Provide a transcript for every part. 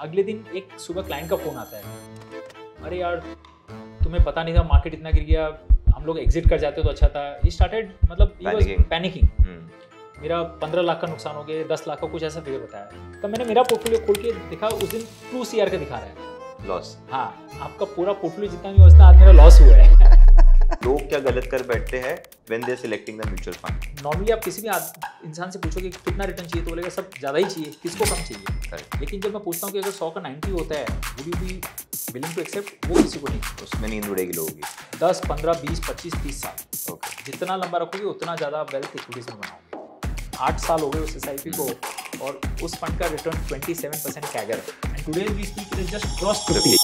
अगले दिन एक सुबह क्लाइंट का फ़ोन आता है अरे यार तुम्हें पता नहीं था मार्केट इतना गिर गया हम लोग एग्जिट कर जाते तो अच्छा था ये स्टार्टेड मतलब पैनिकिंग हम्म। मेरा पंद्रह लाख का नुकसान हो गया दस लाख का कुछ ऐसा फिगर बताया तो मैंने मेरा पोर्टफोलियो खोल के दिखा उस दिन टू सी का दिखा रहा है लॉस हाँ आपका पूरा पोर्टफोलियो जितना भी व्यवस्था आज मेरा लॉस हुआ है लोग क्या गलत कर बैठते हैं when they selecting the mutual fund normally आप किसी भी इंसान से पूछोगे कि कितना रिटर्न चाहिए तो बोलेगा सब ज़्यादा ही चाहिए किसको कम चाहिए Correct. लेकिन जब मैं पूछता हूँ कि अगर सौ का नाइन्टी होता है would you be willing to accept वो किसी को नहीं उसमें नींद उड़ेगी लोगों की दस पंद्रह बीस पच्चीस तीस साल okay. जितना लंबा रखोगे उतना ज़्यादा वेल्थ इक्विटीज में बनाओगे आठ साल हो गए उस सोसाइटी को hmm. और उस फंड का return twenty seven percent CAGR and today we speak it is just cross fifty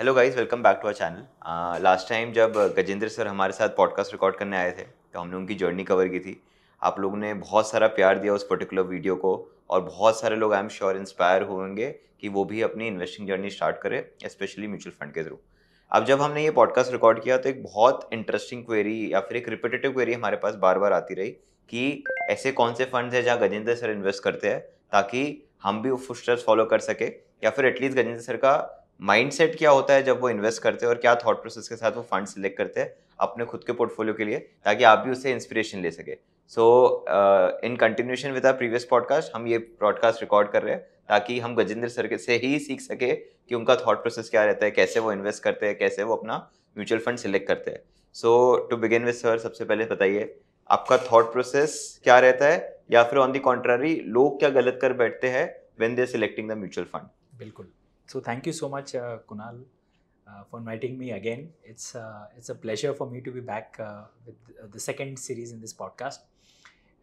hello guys welcome back to our channel last time जब गजेंद्र सर हमारे साथ पॉडकास्ट रिकॉर्ड करने आए थे तो हमने उनकी जर्नी कवर की थी आप लोगों ने बहुत सारा प्यार दिया उस पर्टिकुलर वीडियो को और बहुत सारे लोग आई एम श्योर इंस्पायर होंगे कि वो भी अपनी इन्वेस्टिंग जर्नी स्टार्ट करें स्पेशली म्यूचुअल फंड के थ्रू अब जब हमने ये पॉडकास्ट रिकॉर्ड किया तो एक बहुत इंटरेस्टिंग क्वेरी या फिर एक रिपीटेटिव क्वेरी हमारे पास बार बार आती रही कि ऐसे कौन से फंड्स हैं जहाँ गजेंद्र सर इन्वेस्ट करते हैं ताकि हम भी वो फुस्टर्स फॉलो कर सके या फिर एटलीस्ट गजेंद्र सर का माइंडसेट क्या होता है जब वो इन्वेस्ट करते हैं और क्या थॉट प्रोसेस के साथ वो फंड सिलेक्ट करते हैं अपने खुद के पोर्टफोलियो के लिए ताकि आप भी उससे इंस्पिरेशन ले सके so in continuation with our previous podcast हम ये प्रॉडकास्ट रिकॉर्ड कर रहे हैं ताकि हम गजेंद्र सर के से ही सीख सके कि उनका थॉट प्रोसेस क्या रहता है कैसे वो इन्वेस्ट करते हैं कैसे वो अपना म्यूचुअल फंड सिलेक्ट करते हैं so to begin with sir सबसे पहले बताइए आपका थॉट प्रोसेस क्या रहता है या फिर ऑन दी कॉन्ट्रारी लोग क्या गलत कर बैठते हैं when they selecting the mutual fund बिल्कुल So thank you so much, uh, Kunal, uh, for inviting me again. It's uh, it's a pleasure for me to be back uh, with the second series in this podcast,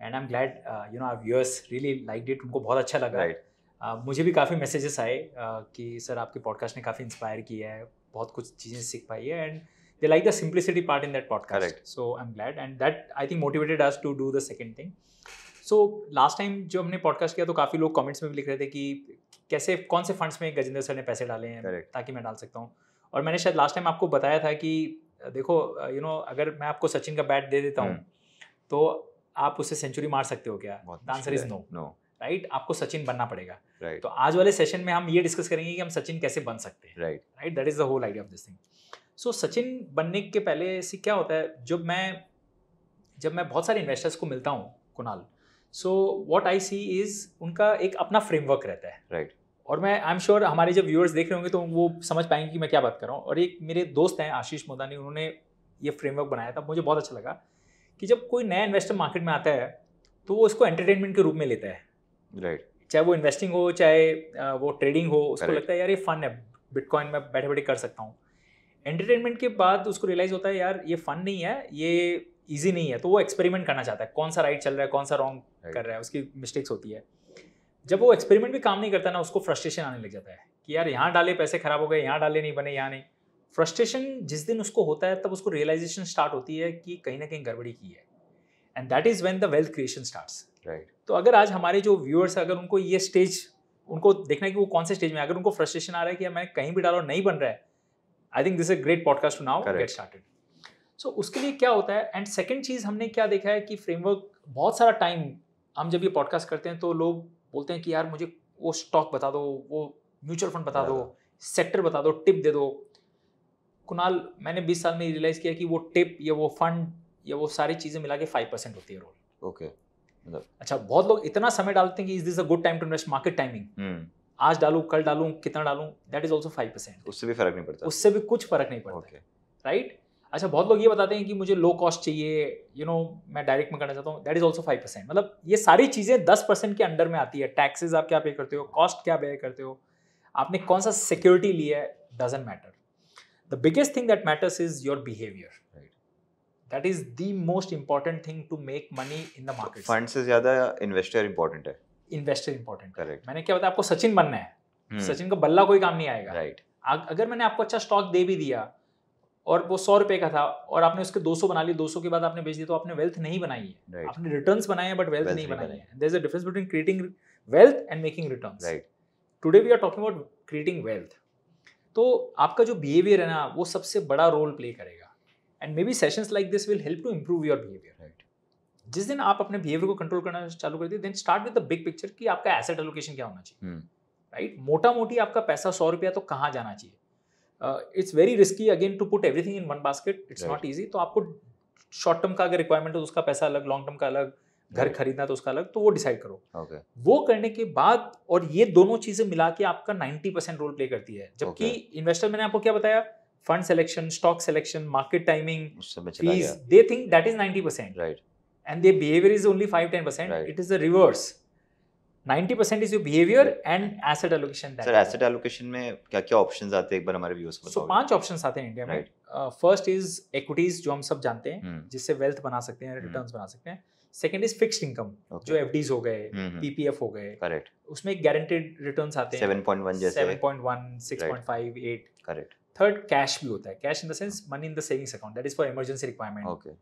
and I'm glad uh, you know our viewers really liked it. unko bahut acha laga Right. Uh, मुझे भी काफ़ी messages आए uh, कि sir आपके podcast ने काफ़ी inspire किया है बहुत कुछ चीज़ें सीख पाई है and they like the simplicity part in that podcast Correct. so i'm glad and that i think motivated us to do the second thing so last time जो हमने पॉडकास्ट किया तो काफ़ी लोग कमेंट्स में भी लिख रहे थे कि कैसे कौन से फंड्स में गजेंद्र सर ने पैसे डाले हैं Correct. ताकि मैं डाल सकता हूँ और मैंने शायद लास्ट टाइम आपको बताया था कि देखो यू नो अगर मैं आपको सचिन का बैट दे देता हूँ हम्म। तो आप उससे सेंचुरी मार सकते हो क्या answer is no no right आपको सचिन बनना पड़ेगा right. तो आज वाले सेशन में हम ये डिस्कस करेंगे कि हम सचिन कैसे बन सकते हैं right right that is the whole idea of this thing so Sachin बनने के पहले से क्या होता है जब मैं जब मैं बहुत सारे इन्वेस्टर्स को मिलता हूँ Kunal so what I see is उनका एक अपना फ्रेमवर्क रहता है राइट right. और मैं आई एम श्योर हमारे जब व्यूअर्स देख रहे होंगे तो वो समझ पाएंगे कि मैं क्या बात कर रहा हूँ और एक मेरे दोस्त हैं आशीष मोदानी उन्होंने ये फ्रेमवर्क बनाया था मुझे बहुत अच्छा लगा कि जब कोई नया इन्वेस्टर मार्केट में आता है तो वो उसको एंटरटेनमेंट के रूप में लेता है राइट right. चाहे वो इन्वेस्टिंग हो चाहे वो ट्रेडिंग हो उसको right. लगता है यार ये फन है बिटकॉइन में बैठे बैठे कर सकता हूँ एंटरटेनमेंट के बाद उसको रियलाइज़ होता है यार ये फ़न नहीं है ये ईजी नहीं है तो वो एक्सपेरिमेंट करना चाहता है कौन सा राइट चल रहा है कौन सा रॉन्ग कर रहा है उसकी मिस्टेक्स होती है जब वो एक्सपेरिमेंट भी काम नहीं करता ना उसको फ्रस्ट्रेशन आने लग जाता है कि यार यहाँ डाले पैसे खराब हो गए यहाँ डाले नहीं बने यहाँ नहीं फ्रस्ट्रेशन जिस दिन उसको होता है तब उसको रियलाइजेशन स्टार्ट होती है कि कहीं ना कहीं गड़बड़ी की है and that is when the wealth creation start right तो अगर आज हमारे जो व्यूअर्स है अगर उनको ये स्टेज उनको देखना है कि वो कौन से स्टेज में अगर उनको फ्रस्ट्रेशन आ रहा है कि मैंने कहीं भी डालो नहीं बन रहा है I think this is great podcast to now get started so so, उसके लिए क्या होता है एंड सेकेंड चीज़ हमने क्या देखा है कि फ्रेमवर्क बहुत सारा टाइम हम जब ये पॉडकास्ट करते हैं तो लोग बोलते हैं कि यार मुझे वो स्टॉक बता दो वो म्यूचुअल फंड बता दो सेक्टर बता दो टिप दे दो कुणाल मैंने 20 साल में रियलाइज़ किया कि वो टिप या वो फंड या वो सारी चीज़ें मिला के फाइव परसेंट होती है रोल ओके okay. मतलब अच्छा बहुत लोग इतना समय डालते हैं कि is this a good time to invest market timing आज डालू कल डालू कितना डालू that is also five percent उससे भी फर्क नहीं पड़ता उससे भी कुछ फर्क नहीं पड़ता राइट okay. right? अच्छा बहुत लोग ये बताते हैं कि मुझे लो कॉस्ट चाहिए यू you नो know, मैं डायरेक्ट में करना चाहता हूँ that is also five percent मतलब ये सारी चीज़ें दस परसेंट के अंडर में आती है टैक्सेस आप क्या पे करते हो कॉस्ट क्या पे करते हो आपने कौन सा सिक्योरिटी लिया है doesn't matter the biggest thing that matters is your behaviour right that is the most important thing to make money in the market fund से ज्यादा इन्वेस्टर इंपॉर्टेंट है इन्वेस्टर इंपॉर्टेंट करेक्ट मैंने क्या बताया आपको सचिन बनना है hmm. सचिन का बल्ला कोई काम नहीं आएगा राइट right. अगर मैंने आपको अच्छा स्टॉक दे भी दिया और वो सौ रुपए का था और आपने उसके 200 बना लिए 200 के बाद आपने बेच दिया तो आपने वेल्थ नहीं बनाई है right. आपने रिटर्न बनाए हैं बट वेल्थ नहीं बनाई है there a difference between creating wealth and making return today we are talking about creating wealth तो आपका जो बिहेवियर है ना वो सबसे बड़ा रोल प्ले करेगा and maybe sessions like this will help to improve your behaviour right जिस दिन आप अपने बिहेवियर को कंट्रोल करना चालू कर दिए then start with the big picture कि आपका एसेट एलोकेशन क्या होना चाहिए राइट hmm. मोटा मोटी आपका पैसा सौ रुपया तो कहाँ जाना चाहिए it's very risky again to put everything in one basket it's not easy तो आपको शॉर्ट टर्म का अगर रिक्वायरमेंट है तो उसका पैसा अलग लॉन्ग टर्म का अलग घर खरीदना तो उसका अलग तो वो डिसाइड करो okay. वो करने के बाद और ये दोनों चीजें मिला के आपका 90 परसेंट रोल प्ले करती है जबकि okay. इन्वेस्टर मैंने आपको क्या बताया fund selection stock selection market timing they think that is 90 percent right and they behaviour is only five ten percent it is the reverse ninety percent is your behaviour and asset allocation sir asset allocation में क्या क्या आते हैं एक बार हमारे viewers को सो पांच आते हैं इंडिया में फर्स्ट इज इक्विटीज जो हम सब जानते हैं hmm. जिससे वेल्थ बना सकते हैं रिटर्न हम्म। hmm. बना सकते हैं सेकंड इज फिक्स्ड इनकम जो एफडीज हो गए पीपीएफ हम्म, हो गए करेक्ट उसमें गारंटेड रिटर्न आते हैं करेक्ट थर्ड कैश भी होता है cash in the sense money in the savings account that is for emergency requirement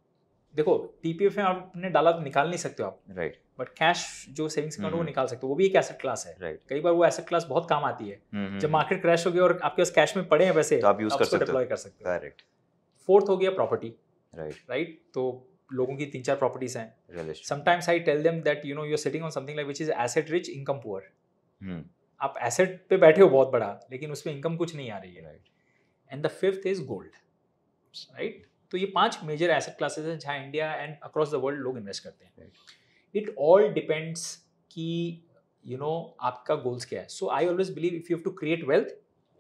देखो पीपीएफ में आपने डाला तो निकाल नहीं सकते हो आप राइट बट कैश जो सेविंग्स अकाउंट वो mm-hmm. निकाल सकते हो वो भी एक एसेट क्लास है right. कई बार वो एसेट क्लास बहुत काम आती है mm-hmm. जब मार्केट क्रैश हो गया और आपके पास कैश में पड़े हैं वैसे तो आप यूज कर सकते हो कर सकते हो करेक्ट फोर्थ हो गया प्रॉपर्टी राइट राइट तो लोगों की तीन चार प्रॉपर्टीज हैं sometimes I tell them that you know you are sitting on something like which is asset rich income poor आप एसेट पे बैठे हो बहुत बड़ा लेकिन उसमें इनकम कुछ नहीं आ रही है right and the fifth is gold right तो ये पांच मेजर एसेट क्लासेस हैं जहाँ India and across the world लोग इन्वेस्ट करते हैं इट ऑल डिपेंड्स कि यू नो आपका गोल्स क्या है so I always believe if you have to create wealth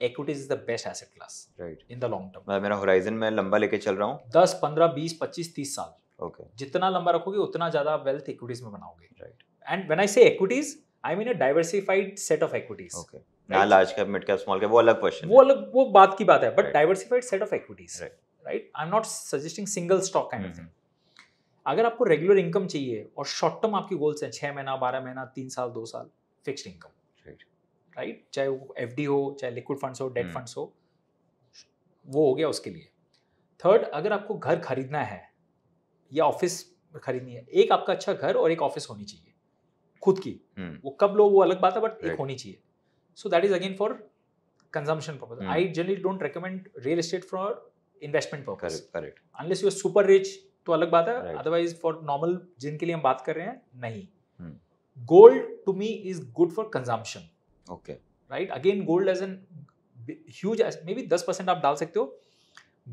equities is the best asset class right in the long term मैं मेरा horizon मैं लंबा लेके चल रहा हूँ दस पंद्रह बीस पच्चीस तीस साल ओके okay. जितना लंबा रखोगे उतना ज्यादा वेल्थ इक्विटीज में बनाओगे right and when I say equities I mean a diversified set of equities okay ना large cap mid cap small cap वो अलग क्वेश्चन वो अलग वो बात की बात है but diversified set of equities right right I am not suggesting single stock kind of अगर आपको रेगुलर इनकम चाहिए और शॉर्ट टर्म आपकी गोल्स हैं छः महीना बारह महीना तीन साल दो साल फिक्स्ड इनकम राइट चाहे वो एफ हो चाहे लिक्विड फंड्स हो डेट फंड्स mm. हो वो हो गया उसके लिए थर्ड अगर आपको घर खरीदना है या ऑफिस खरीदनी है एक आपका अच्छा घर और एक ऑफिस होनी चाहिए खुद की mm. वो कब लो वो अलग बात है बट right. एक होनी चाहिए so that is again for consumption purpose I generally don't recommend real estate for investment purpose correct unless you are super rich तो अलग बात है अदरवाइज फॉर नॉर्मल जिनके लिए हम बात कर रहे हैं नहीं gold to me is good for consumption okay right again gold as an huge maybe दस परसेंट आप डाल सकते हो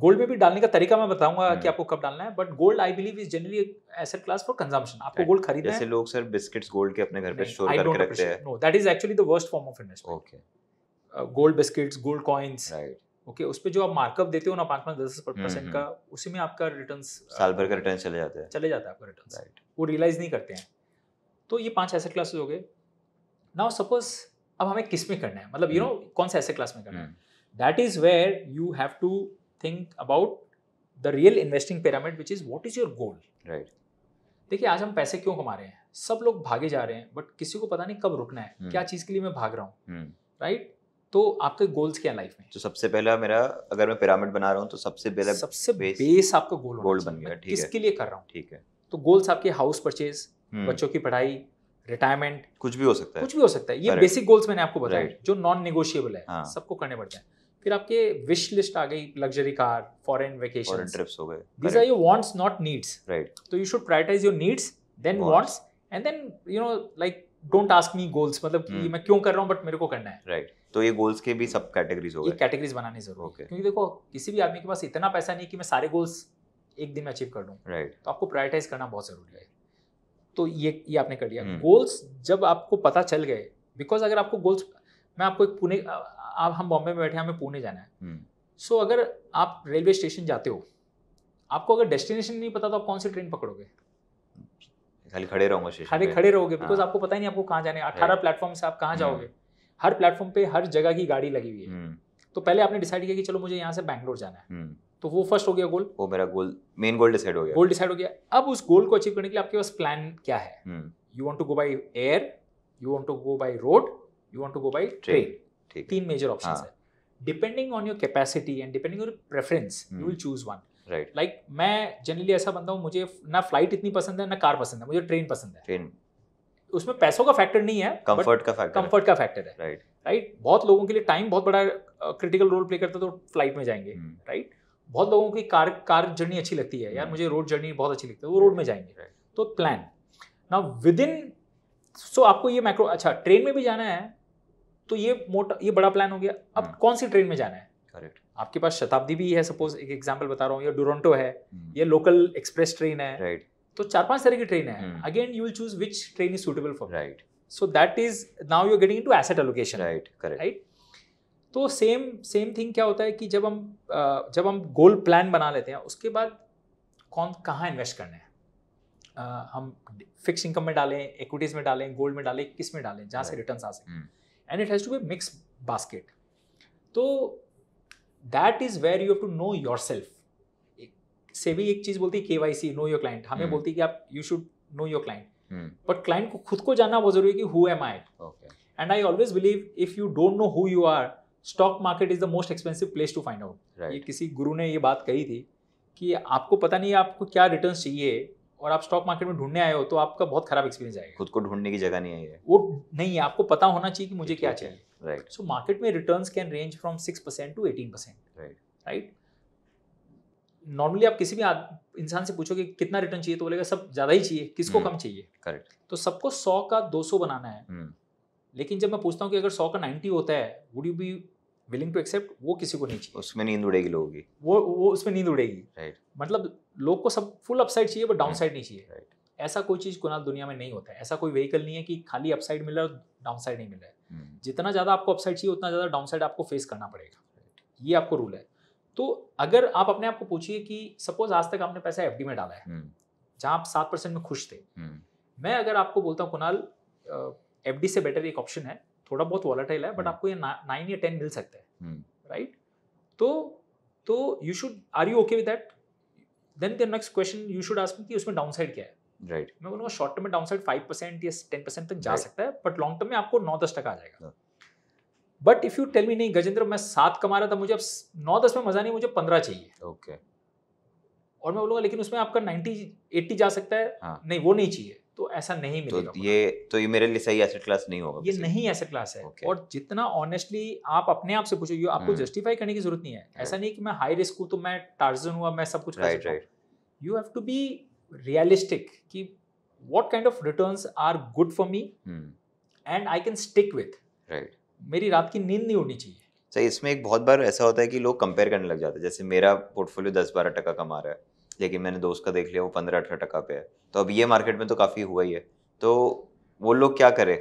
गोल्ड में भी डालने का तरीका मैं बताऊंगा कि hmm. आपको कब डालना है but gold I believe is generally asset class for consumption आपको गोल्ड खरीदना जैसे लोग सर बिस्किट्स गोल्ड के अपने घर पे स्टोर करके रखते हैं no that is actually the worst form of investment okay gold biscuits gold coins right okay उस पर जो आप मार्कअप देते हो ना पाँच पाँच दस परसेंट हम्म, हम्म। का उसी में आपका रिटर्न साल भर का रिटर्न चले जाते हैं चले जाता है आपका रिटर्न राइट वो रियलाइज नहीं करते हैं तो ये पांच ऐसे क्लासेज हो गए नाउ सपोज अब हमें किस में करना है मतलब यू नो हम्म। कौन सा ऐसे क्लास में करना है that is where you have to think about the real investing pyramid which is what is your goal right देखिए आज हम पैसे क्यों कमा रहे हैं सब लोग भागे जा रहे हैं बट किसी को पता नहीं कब रुकना है क्या चीज के लिए मैं भाग रहा हूँ राइट right? तो आपके गोल्स क्या लाइफ में तो सबसे पहला मेरा अगर मैं पिरामिड बना रहा हूँ तो सबसे पहला सबसे बेस, बेस आपका गोल गोल बन गया ठीक है किसके लिए कर रहा हूँ ठीक है तो गोल्स आपके हाउस हम्म। परचेज बच्चों की पढ़ाई रिटायरमेंट कुछ भी हो सकता है कुछ भी हो सकता है ये बेसिक गोल्स मैंने आपको बताया जो नॉन निगोशिएबल है हाँ। सबको करने पड़ते हैं फिर आपके विश लिस्ट आ गई luxury car foreign vacation trips हो गए these are your wants not needs right तो you should prioritise your needs then wants and then you know like don't ask me goals मतलब कि hmm. मैं क्यों कर रहा हूँ बट मेरे को करना है राइट right. तो ये गोल्स के भी सब कैटेगरीज हो गए कैटेगरीज बनाने जरूरी okay. क्योंकि देखो किसी भी आदमी के पास इतना पैसा नहीं कि मैं सारे गोल्स एक दिन में अचीव कर लूँ राइट right. तो आपको प्रायोरिटाइज करना बहुत जरूरी है तो ये ये आपने कर लिया गोल्स hmm. जब आपको पता चल गए बिकॉज अगर आपको गोल्स मैं आपको एक पुणे आप हम बॉम्बे में बैठे हमें पुणे जाना है सो hmm. अगर आप रेलवे स्टेशन जाते हो आपको अगर डेस्टिनेशन नहीं पता तो आप कौन सी ट्रेन पकड़ोगे खाली खड़े रहूंगा खाली खड़े रहोगे बिकॉज हाँ। आपको पता ही नहीं आपको कहाँ जाने अठारह प्लेटफॉर्म से आप कहाँ हम्म। जाओगे हर प्लेटफॉर्म पे हर जगह की गाड़ी लगी हुई है हम्म। तो पहले आपने डिसाइड किया कि चलो मुझे यहाँ से बैंगलोर जाना है हम्म। तो वो फर्स्ट हो गया गोल वो मेरा गोल मेन गोल डिसाइड हो गया गोल डिसाइड हो गया अब उस गोल को अचीव करने के लिए आपके पास प्लान क्या है you want to go by air you want to go by road you want to go by train तीन मेजर ऑप्शन है depending on your capacity and depending on preference you will choose one right right. Like like, मैं generally ऐसा बनता हूँ मुझे ना flight इतनी पसंद है ना कार पसंद है मुझे ट्रेन पसंद है ट्रेन उसमें पैसों का फैक्टर नहीं है कंफर्ट का फैक्टर कंफर्ट का फैक्टर है राइट right. Right right? बहुत लोगों के लिए टाइम बहुत बड़ा क्रिटिकल रोल प्ले करता है तो फ्लाइट में जाएंगे राइट hmm. right? बहुत लोगों की कार कार जर्नी अच्छी लगती है यार hmm. मुझे रोड जर्नी बहुत अच्छी लगती है तो वो रोड में जाएंगे तो प्लान ना विद इन सो आपको ये मैक्रो अच्छा ट्रेन में भी जाना है तो ये मोटा ये बड़ा प्लान हो गया अब hmm. कौन सी ट्रेन में जाना है करेक्ट आपके पास शताब्दी भी है सपोज एक एग्जाम्पल बता रहा हूँ ये डोरंटो है हम्म। ये लोकल एक्सप्रेस ट्रेन है राइट तो चार पांच तरह की ट्रेन है again you will choose which train is suitable for right so that is now you getting to asset allocation right correct right तो सेम सेम थिंग क्या होता है कि जब हम जब हम गोल प्लान बना लेते हैं उसके बाद कौन कहाँ इन्वेस्ट करना है हम फिक्स इनकम में डालें इक्विटीज में डालें गोल्ड में डालें किस में डालें जहाँ से रिटर्न आ सकें and it has to be mix basket तो that is where you have to know your yourself से भी एक चीज बोलती है K Y C know your client हमें हम्म। बोलती है कि आप you should know your client but client को खुद को जानना बहुत जरूरी है कि who am I and I always believe if you don't know who you are stock market is the most expensive place to find out ये किसी गुरु ने ये बात कही थी कि आपको पता नहीं है आपको क्या रिटर्न चाहिए और आप स्टॉक मार्केट में ढूंढने आए हो तो आपका बहुत खराब एक्सपीरियंस आएगा खुद को ढूंढने की जगह नहीं आई है वो नहीं है आपको पता होना चाहिए कि मुझे क्या चाहिए राइट सो मार्केट में return can range from six percent to eighteen percent right right normally आप किसी भी इंसान से पूछोगे कितना रिटर्न चाहिए तो बोलेगा सब ज़्यादा ही चाहिए किसको हम्म, कम चाहिए करेक्ट तो सबको सौ का दो सौ बनाना है हम्म। लेकिन जब मैं पूछता हूँ कि अगर सौ का नाइन्टी होता है would you be willing to accept वो किसी को नहीं चाहिए उसमें नींद उड़ेगी लोगों की वो वो उसमें नींद उड़ेगी राइट right. मतलब लोग को सब फुल अपसाइड चाहिए बट डाउन साइड नहीं चाहिए राइट right. ऐसा कोई चीज़ कुनाल दुनिया में नहीं होता है ऐसा कोई व्हीकल नहीं है कि खाली अपसाइड मिल रहा है डाउन साइड नहीं मिल रहा है hmm. जितना ज़्यादा आपको अपसाइड चाहिए उतना ज़्यादा डाउन साइड आपको फेस करना पड़ेगा ये आपको रूल है तो अगर आप अपने आप को पूछिए कि सपोज आज तक आपने पैसा एफ में डाला है hmm. जहां आप सात परसेंट में खुश थे hmm. मैं अगर आपको बोलता हूँ कुनाल एफ से बेटर एक ऑप्शन है थोड़ा बहुत वॉलेटाइल है बट आपको ये नाइन या टेन मिल सकता है राइट तो तो you should are you okay with that then there next question you should ask कि उसमें डाउनसाइड क्या है राइट right. मैं बोलूँगा शॉर्ट टर्म में डाउनसाइड फाइव परसेंट या टेन परसेंट तक जा right. सकता है बट लॉन्ग टर्म में आपको नौ दस टका आ जाएगा but if you tell me नहीं गजेंद्र मैं सात कमा रहा था मुझे अब नौ दस में मजा नहीं मुझे पंद्रह चाहिए ओके okay. और मैं बोलूँगा लेकिन उसमें आपका नाइनटी एट्टी जा सकता है हाँ. नहीं वो नहीं चाहिए तो ऐसा नहीं तो मिलेगा तो ये तो ये मेरे लिए सही एसेट क्लास नहीं होगा ये नहीं एसेट क्लास है okay. और जितना ऑनेस्टली आप अपने आप से पूछो ये आपको जस्टिफाई hmm. करने की जरूरत नहीं है ऐसा नहीं कि मैं हाई रिस्क हूँ तो मैं टार्जन हुआ मैं सब कुछ right right you have to be realistic कि what kind of return are good for me and I can stick with right मेरी रात की नींद नहीं उड़नी चाहिए सही इसमें एक बहुत बार ऐसा होता है कि लोग कंपेयर करने लग जाते हैं जैसे मेरा पोर्टफोलियो दस बारह टका कमा रहा है लेकिन मैंने दोस्त का देख लिया वो पंद्रह अठारह टका पे है तो अब ये मार्केट में तो काफ़ी हुआ ही है तो वो लोग क्या करें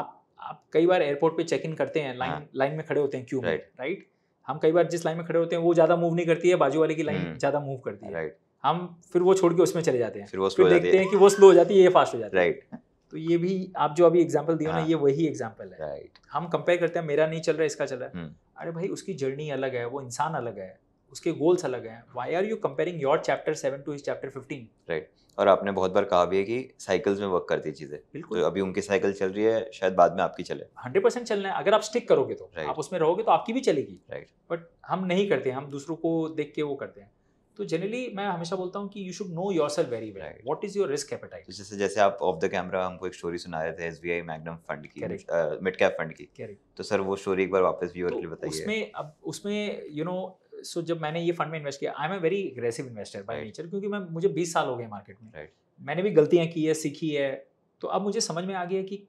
आप आप कई बार एयरपोर्ट पे चेक इन करते हैं लाइन हाँ। लाइन में खड़े होते हैं क्यों राइट राइट हम कई बार जिस लाइन में खड़े होते हैं वो ज़्यादा मूव नहीं करती है बाजू वाले की लाइन ज़्यादा मूव करती है राइट हम फिर वो छोड़ के उसमें चले जाते हैं फिर वो स्लो फिर देखते हैं कि वो स्लो हो जाती है ये फास्ट हो जाती है राइट तो ये भी आप जो अभी एग्जाम्पल दिए ना हाँ। ये वही एग्जाम्पल है राइट हम कंपेयर करते हैं मेरा नहीं चल रहा है इसका चल रहा है हम्म। अरे भाई उसकी जर्नी अलग है वो इंसान अलग है उसके गोल्स अलग हैं why are you comparing your chapter seven to इस चैप्टर फिफ्टीन राइट और आपने बहुत बार कहा भी है कि साइकिल्स में वर्क करती है चीज़ें बिल्कुल तो अभी उनकी साइकिल चल रही है शायद बाद में आपकी चले हंड्रेड परसेंट चलना है अगर आप स्टिक करोगे तो right. आप उसमें रहोगे तो आपकी भी चलेगी राइट right. बट हम नहीं करते हम दूसरों को देख के वो करते हैं तो जनरली मैं हमेशा बोलता हूँ कि you should know your self very well what is your risk appetite जैसे जैसे आप ऑफ द कैमरा हमको एक स्टोरी सुना रहे थे S B I magnum fund की मिड कैप फंड की तो सर वो स्टोरी एक बार वापस व्यूअर तो के लिए बताइए उसमें अब उसमें यू नो सो जब मैंने ये फंड में इन्वेस्ट किया I am a very aggressive investor by nature क्योंकि मैं मुझे 20 साल हो गए मार्केट में right. मैंने भी गलतियाँ की है सीखी है तो अब मुझे समझ में आ गया कि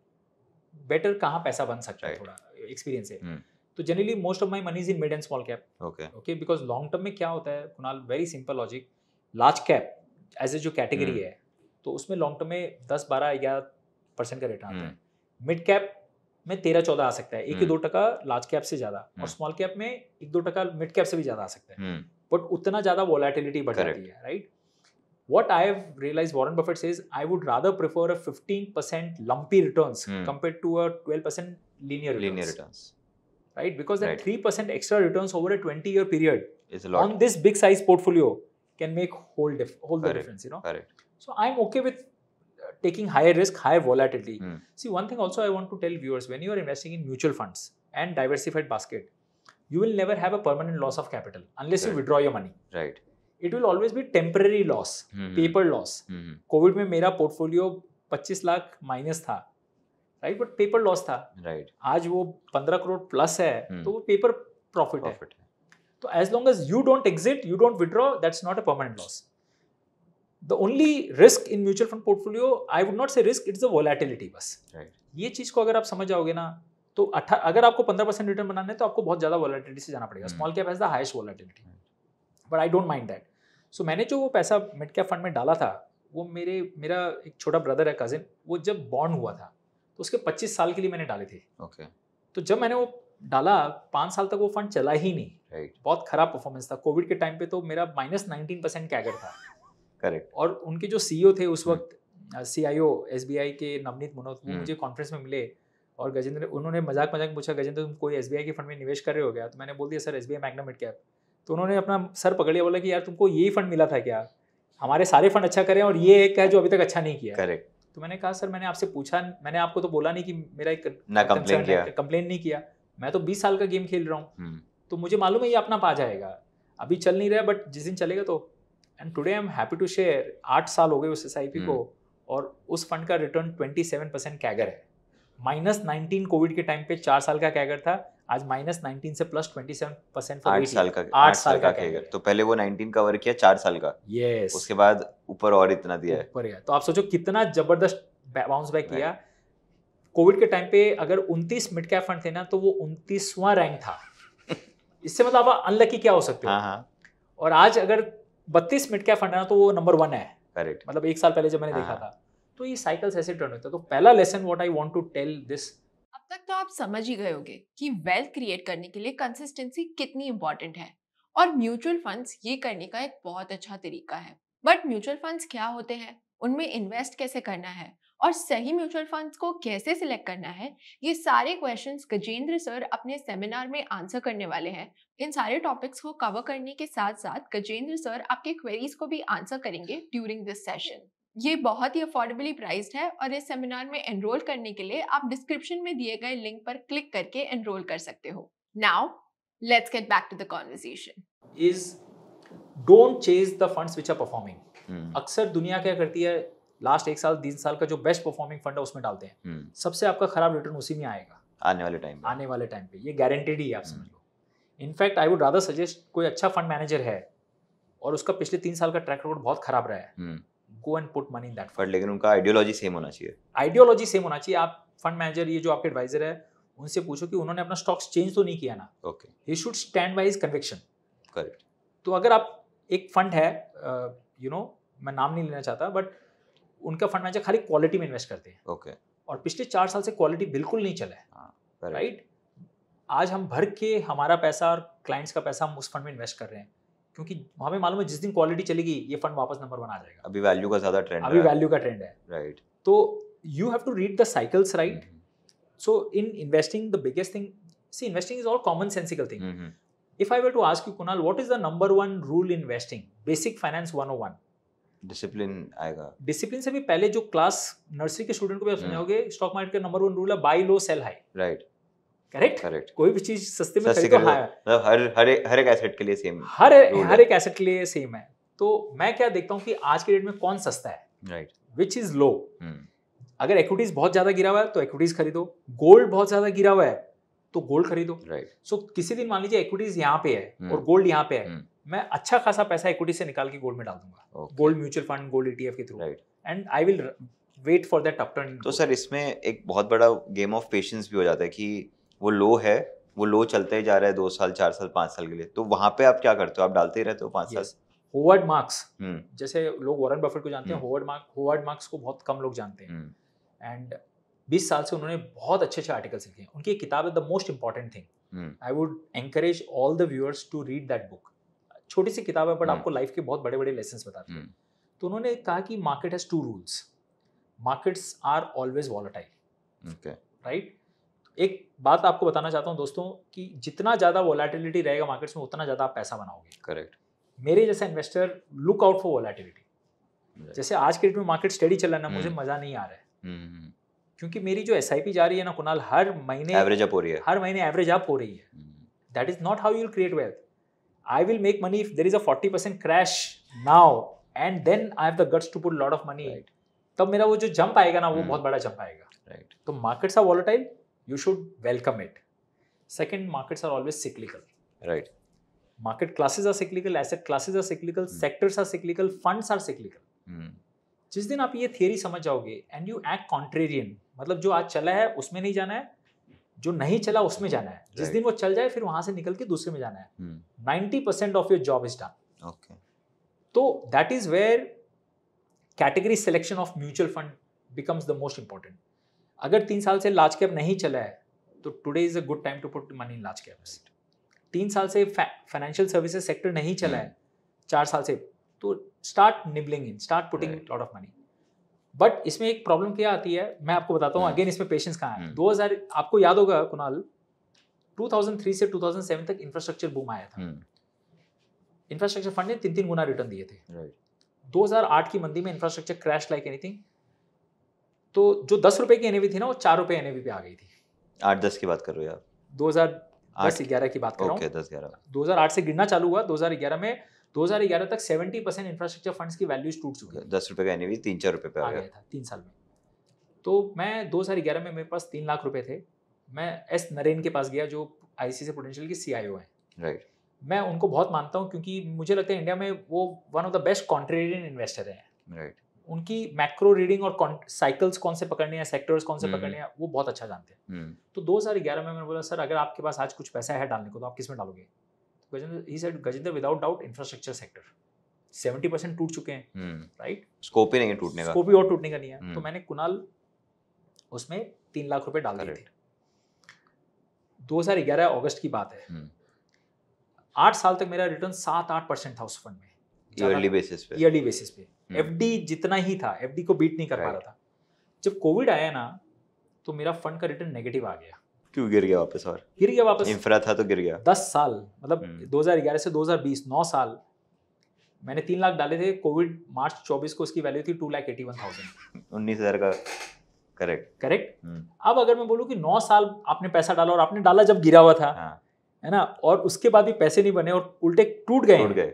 बेटर कहाँ पैसा बन सकता right. है थोड़ा एक्सपीरियंस है hmm. तो generally most of my money is in mid and small cap okay because long term में क्या होता है Kunal very simple logic large cap as a जो कैटेगरी hmm. है तो उसमें लॉन्ग टर्म में दस बारह ग्यारह परसेंट का रिटर्न आता है मिड hmm. कैप में तेरह चौदह आ सकता है एक या दो टका लार्ज कैप से ज्यादा और स्मॉल कैप में एक दो टका मिड कैप से भी ज्यादा आ सकता है बट उतना ज्यादा वॉलेटिलिटी बढ़ जाती है right what I have realized Warren Buffett says I would rather prefer a 15% lumpy returns hmm. compared to a 12% linear returns. Linear returns. Right? Because that right. 3% extra returns over a 20 year period is a lot. on this big size portfolio can make whole diff- whole Correct. the difference, you know. Correct. So I'm okay with taking higher risk, higher volatility. Mm. See, one thing also I want to tell viewers when you are investing in mutual funds and diversified basket, you will never have a permanent loss of capital unless right. you withdraw your money. Right. It will always be temporary loss, mm-hmm. paper loss. Mm-hmm. Covid portfolio मेरा portfolio 25 lakh minus tha, right? But paper loss tha. right. आज वो 15 crore plus है mm. तो वो paper profit है तो as you don't exit, you don't withdraw, that's not a permanent loss. The only risk in mutual fund portfolio I would not say risk it's the volatility बस ये चीज़ को अगर आप समझ जाओगे ना तो अठा अगर आपको पंद्रह परसेंट रिटर्न बनाना है तो आपको बहुत ज़्यादा वॉलेटिलिटी से जाना पड़ेगा small cap has the highest volatility but I don't mind that so मैंने जो वो पैसा मिड कैप फंड में डाला था वो मेरे मेरा एक छोटा ब्रदर है कज़िन वो जब बॉन्ड हुआ था तो उसके पच्चीस साल के लिए मैंने डाले थे ओके okay. तो जब मैंने वो डाला पाँच साल तक वो फंड चला ही नहीं right. बहुत खराब परफॉर्मेंस था कोविड के टाइम पे तो मेरा माइनस नाइनटीन परसेंट कैगर था करेक्ट और उनके जो सीईओ e थे उस हम्म। वक्त बी आई के नवनीत मनोज वो हम्म। मुझे कॉन्फ्रेंस में मिले और गजेंद्र उन्होंने मजाक मजाक पूछा गजेंद्र तुम कोई एस के फंड में निवेश कर रहे हो गया तो मैंने बोल दिया sir S B I mid cap तो उन्होंने अपना सर पकड़ लिया बोला कि यार तुमको यही फंड मिला था क्या हमारे सारे फंड अच्छा करें और ये एक है जो अभी तक अच्छा नहीं किया करेक्ट तो मैंने कहा सर मैंने आपसे पूछा मैंने आपको तो बोला नहीं कि मेरा एक कंप्लेन कंप्लेन नहीं किया मैं तो 20 साल का गेम खेल रहा हूँ हम्म। तो मुझे मालूम है ये अपना पा जाएगा अभी चल नहीं रहा बट जिस दिन चलेगा तो and today I am happy to share आठ साल हो गए उस एस को हम्म। और उस फंड का return twenty seven percent CAGR है माइनस नाइनटीन कोविड के टाइम पे चार साल का कैगर था आज माइनस नाइनटीन से प्लस ट्वेंटी सेवन परसेंट आठ साल का आठ साल साल का कैगर तो पहले वो नाइनटीन कवर किया चार साल का यस उसके बाद ऊपर और इतना दिया है ऊपर तो आप सोचो कितना जबरदस्त बाउंस बैक किया कोविड के टाइम पे अगर उनतीस मिड कैप फंड थे ना तो वो उनतीसवां रैंक था इससे मतलब आप अनलकी क्या हो सकते हो हाँ, हाँ। और आज अगर बत्तीस मिड कैप फंड है ना तो वो नंबर वन है करेक्ट मतलब एक साल पहले जब मैंने हाँ, देखा हाँ। था तो ये साइकिल्स ऐसे टर्न होता है तो पहला lesson what I want to tell this अब तक तो आप समझ ही गए होंगे कि वेल्थ क्रिएट करने के लिए कंसिस्टेंसी कितनी इंपॉर्टेंट है और म्यूचुअल फंड्स ये करने का एक बहुत अच्छा तरीका है बट म्यूचुअल फंड्स क्या होते हैं उनमें इन्वेस्ट कैसे करना है और सही म्यूचुअल फंड्स को कैसे सिलेक्ट करना है ये सारे क्वेश्चंस गजेंद्र सर अपने सेमिनार में आंसर करने वाले हैं इन सारे टॉपिक्स को कवर करने के साथ साथ गजेंद्र सर आपके क्वेरीज को भी आंसर करेंगे ड्यूरिंग दिस सेशन ये बहुत ही अफोर्डेबली प्राइस्ड है और इस सेमिनार में एनरोल करने के लिए आप डिस्क्रिप्शन में दिए गए लिंक पर क्लिक करके एनरोल कर सकते हो now let's get back to the conversation is don't chase the funds which are performing hmm. अक्सर दुनिया क्या करती है लास्ट एक साल तीन साल का जो बेस्ट परफॉर्मिंग फंड है उसमें डालते हैं हम्म। सबसे आपका खराब रिटर्न उसी में आएगा आने वाले टाइम आने वाले टाइम पे ये गारंटेड ही है आप हम्म। समझ लो in fact I would rather suggest कोई अच्छा फंड मैनेजर है और उसका पिछले तीन साल का ट्रैक रिकॉर्ड बहुत खराब रहा है go and put money in that fund लेकिन उनका आइडियोलॉजी सेम होना चाहिए आइडियोलॉजी सेम होना चाहिए आप फंड मैनेजर ये जो आपके एडवाइजर है उनसे पूछो कि उन्होंने अपना स्टॉक्स चेंज तो नहीं किया ना okay he should stand by is conviction correct तो अगर आप एक फंड है you uh, know you know, मैं नाम नहीं लेना चाहता बट उनका फंड मैनेजर खाली क्वालिटी में इन्वेस्ट करते हैं ओके okay. और पिछले चार साल से क्वालिटी बिल्कुल नहीं चला है राइट हाँ, right? आज हम भर के हमारा पैसा और क्लाइंट्स का पैसा हम उस फंड में इन्वेस्ट कर रहे हैं क्योंकि हमें मालूम है जिस दिन क्वालिटी चलेगी ये फंड वापस नंबर वन आ जाएगा अभी वैल्यू का ज्यादा ट्रेंड अभी वैल्यू का ट्रेंड है राइट तो you have to read the cycles right so in investing the biggest thing see investing is all common sensical thing if I were to ask you Kunal what is the number one rule investing basic finance one discipline आएगा discipline से भी पहले जो class nursery के student को भी आप समझाओगे स्टॉक मार्केट का नंबर वन रूल है buy low sell high right correct correct कोई भी चीज सस्ते में खरीदो तो मतलब हर हर हर एक एसेट के लिए सेम हर हर एक एसेट के लिए सेम है तो मैं क्या देखता हूँ कि आज के डेट में कौन सस्ता है राइट विच इज लो अगर इक्विटीज बहुत ज्यादा गिरा हुआ है तो इक्विटीज खरीदो गोल्ड बहुत ज्यादा गिरा हुआ है तो गोल्ड खरीदो राइट सो किसी दिन मान लीजिए इक्विटीज यहाँ पे है हम्म। और गोल्ड यहाँ पे है हम्म। मैं अच्छा खासा पैसा इक्विटी से निकाल के गोल्ड में डाल दूंगा gold mutual fund gold ETF के through and I will wait for that upturn तो सर इसमें एक बहुत बड़ा गेम ऑफ पेशेंस भी हो जाता है कि वो लो है वो लो चलते ही जा रहा है दो साल चार साल पांच साल के लिए तो वहां पे आप क्या करते हो आप डालते ही रहते हो पांच साल होवर्ड हम्म। मार्क्स जैसे लोग वॉरेन बफेट को जानते हैं होवर्ड मार्क होवर्ड मार्क्स को बहुत कम लोग जानते हैं एंड हम्म। बीस साल से उन्होंने बहुत अच्छे अच्छे आर्टिकल्स लिखे हैं उनकी किताब है the most important thing I would encourage all the viewers to read that book छोटी सी किताब है बट हम्म। आपको लाइफ के बहुत बड़े बड़े लेसन बताते हैं तो उन्होंने कहा कि market has two rules markets are always volatile right एक बात आपको बताना चाहता हूँ दोस्तों कि जितना ज़्यादा वॉलेटिलिटी रहेगा मार्केट्स में उतना ज़्यादा आप पैसा बनाओगे करेक्ट मेरे जैसे investor look out for volatility जैसे आज के डेट में मार्केट स्टडी चल रहा है ना मुझे हम्म। मज़ा नहीं आ रहा है हम्म, क्योंकि मेरी जो एस जा रही है ना कुणाल हर महीने एवरेज अप हो रही है हर महीने एवरेज अप हो रही है that is not how you'll create wealth I will make money if there is a forty percent crash now and then I have guts to put lot of money तब मेरा वो जो jump आएगा ना वो hmm. बहुत बड़ा jump आएगा राइट तो markets are volatile you should welcome it second markets are always cyclical right market classes are cyclical asset classes are cyclical sectors are cyclical funds are cyclical जिस दिन आप ये थियोरी समझ जाओगे एंड यू एक्ट कॉन्ट्रेरियन मतलब जो आज चला है उसमें नहीं जाना है जो नहीं चला उसमें जाना है जिस दिन वो चल जाए फिर वहां से निकल के दूसरे में जाना है hmm. Ninety percent of your job is done तो that is where category selection of mutual fund becomes the most important अगर तीन साल से लार्ज कैप नहीं चला है तो today is a good time to put money in large cap तीन साल से फाइनेंशियल सर्विसेज सेक्टर नहीं चला है hmm. चार साल से तो start nibbling in start putting lot of money but इसमें एक प्रॉब्लम क्या आती है मैं आपको बताता हूँ अगेन हम्म। इसमें पेशेंस कहाँ है हम्म। दो हजार आपको याद होगा कुणाल 2003 से 2007 तक इंफ्रास्ट्रक्चर बूम आया था इंफ्रास्ट्रक्चर हम्म। फंड ने तीन तीन गुना रिटर्न दिए थे right. 2008 की मंदी में इंफ्रास्ट्रक्चर क्रैश लाइक एनीथिंग तो जो दस रुपए की एनएवी थी ना वो चार रुपए एनएवी पे आ गई थी आठ दस की बात कर रहे हो आप दो हजार दस ग्यारह की बात कर रहा हूँ दो हजार आठ से गिरना चालू हुआ दो हजार ग्यारह में 2011 तक 70 परसेंट इंफ्रास्ट्रक्चर फंड्स की वैल्यूज टूट चुकी है दस रुपये का एनवी तीन चार रुपये पे आ गया था तीन साल में तो मैं 2011 में मेरे पास तीन लाख रुपए थे मैं एस नरेन के पास गया जो आईसी से पोटेंशियल के सी हैं राइट मैं उनको बहुत मानता हूँ क्योंकि मुझे लगता है इंडिया में वो one of the best contrarian investor हैं राइट उनकी मैक्रो रीडिंग और साइकिल्स कौन से पकड़ने हैं सेक्टर्स कौन से hmm. पकड़ने हैं वो बहुत अच्छा जानते हैं hmm. तो 2011 में मैंने बोला सर अगर आपके पास आज कुछ पैसा है डालने को तो आप किस में डालोगे Gajendra he said Gajendra without doubt infrastructure sector seventy percent टूट चुके हैं राइट हम्म। स्कोप ही नहीं है टूटने का स्कोप ही और टूटने का नहीं है हम्म। तो मैंने कुणाल उसमें तीन लाख रुपए डाल दिए थे ग्यारह अगस्त की बात है हम्म। आठ साल तक मेरा रिटर्न सात आठ परसेंट था उस फंड में ईयरली बेसिस पे ईयरली बेसिस पे एफडी जितना ही था एफडी को बीट नहीं कर पा रहा था जब कोविड आया ना तो मेरा फंड का रिटर्न नेगेटिव आ गया क्यों गिर गया वापस और गिर गया वापस इंफ्रा था तो गिर गया दस साल मतलब 2011 हम्म। से 2020 नौ साल मैंने तीन लाख डाले थे कोविड मार्च चौबीस को उसकी वैल्यू थी two lakh eighty one thousand उन्नीस हजार का करेक्ट हम्म। करेक्ट अब अगर मैं बोलूँ कि नौ साल आपने पैसा डाला और आपने डाला जब गिरा हुआ था हाँ। है ना और उसके बाद भी पैसे नहीं बने और उल्टे टूट गए टूट गए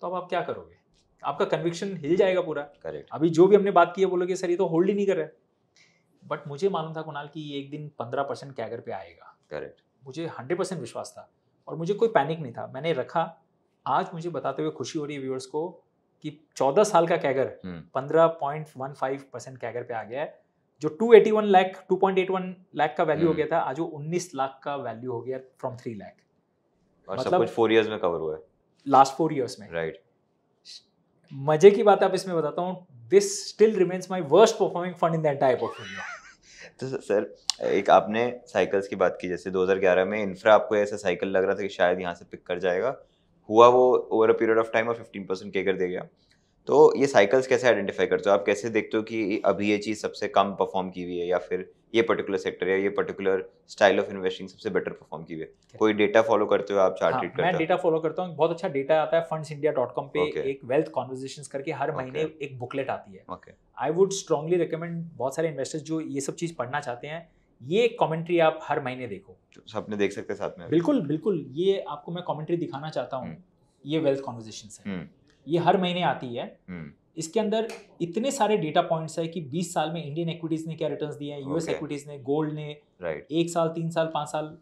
तो अब आप क्या करोगे आपका कन्विक्शन हिल जाएगा पूरा करेक्ट अभी जो भी हमने बात की है बोलोगे सर ये तो होल्ड ही नहीं कर रहा है बट मुझे मालूम था कुणाल कि ये एक दिन पंद्रह परसेंट कैगर पे आएगा करेक्ट मुझे हंड्रेड परसेंट विश्वास था और मुझे कोई पैनिक नहीं था मैंने रखा आज मुझे बताते हुए खुशी हो रही है व्यूअर्स को कि चौदह साल का कैगर हम्म। पंद्रह point one five percent CAGR पे आ गया है जो two two eighty one lakh point eight one lakh का वैल्यू हो हम्म। गया था आज वो उन्नीस लाख का वैल्यू हो गया फ्रॉम थ्री लैख मतलब फोर ईयर्स में कवर हुआ है लास्ट फोर ईयर्स में राइट right. मजे की बात आप इसमें बताता हूँ this still remains my worst performing fund in the entire portfolio तो सर एक आपने साइकिल्स की बात की जैसे 2011 में इंफ्रा आपको ऐसा साइकिल लग रहा था कि शायद यहाँ से पिक कर जाएगा हुआ वो over a period of time और 15 परसेंट के कर दे गया तो ये साइकिल्स कैसे आइडेंटिफाई करते हो आप कैसे देखते हो कि अभी ये चीज़ सबसे कम परफॉर्म की हुई है या फिर ये पर्टिकुलर सेक्टर या ये पर्टिकुलर स्टाइल ऑफ इन्वेस्टिंग सबसे बेटर परफॉर्म की हुई है okay. कोई डेटा फॉलो करते हो आप चार्ट हाँ, मैं डेटा फॉलो करता हूँ बहुत अच्छा डेटा आता है फंड्स इंडिया डॉट कॉम पे okay. एक वेल्थ कॉन्वर्जेशन करके हर okay. महीने एक बुकलेट आती है आई वुड स्ट्रांगली रिकमेंड बहुत सारे इन्वेस्टर्स जो ये सब चीज़ पढ़ना चाहते हैं ये कमेंट्री आप हर महीने देखो तो सबने देख सकते हैं साथ में बिल्कुल बिल्कुल ये आपको मैं कमेंट्री दिखाना चाहता हूँ हम्म। ये वेल्थ कॉन्वर्जेशन है ये हर महीने आती है हम्म। इसके अंदर इतने सारे डेटा पॉइंट्स है कि 20 साल में इंडियन इक्विटीज ने क्या रिटर्न्स दिए हैं यूएस इक्विटीज ने गोल्ड ने right. एक साल तीन साल पाँच साल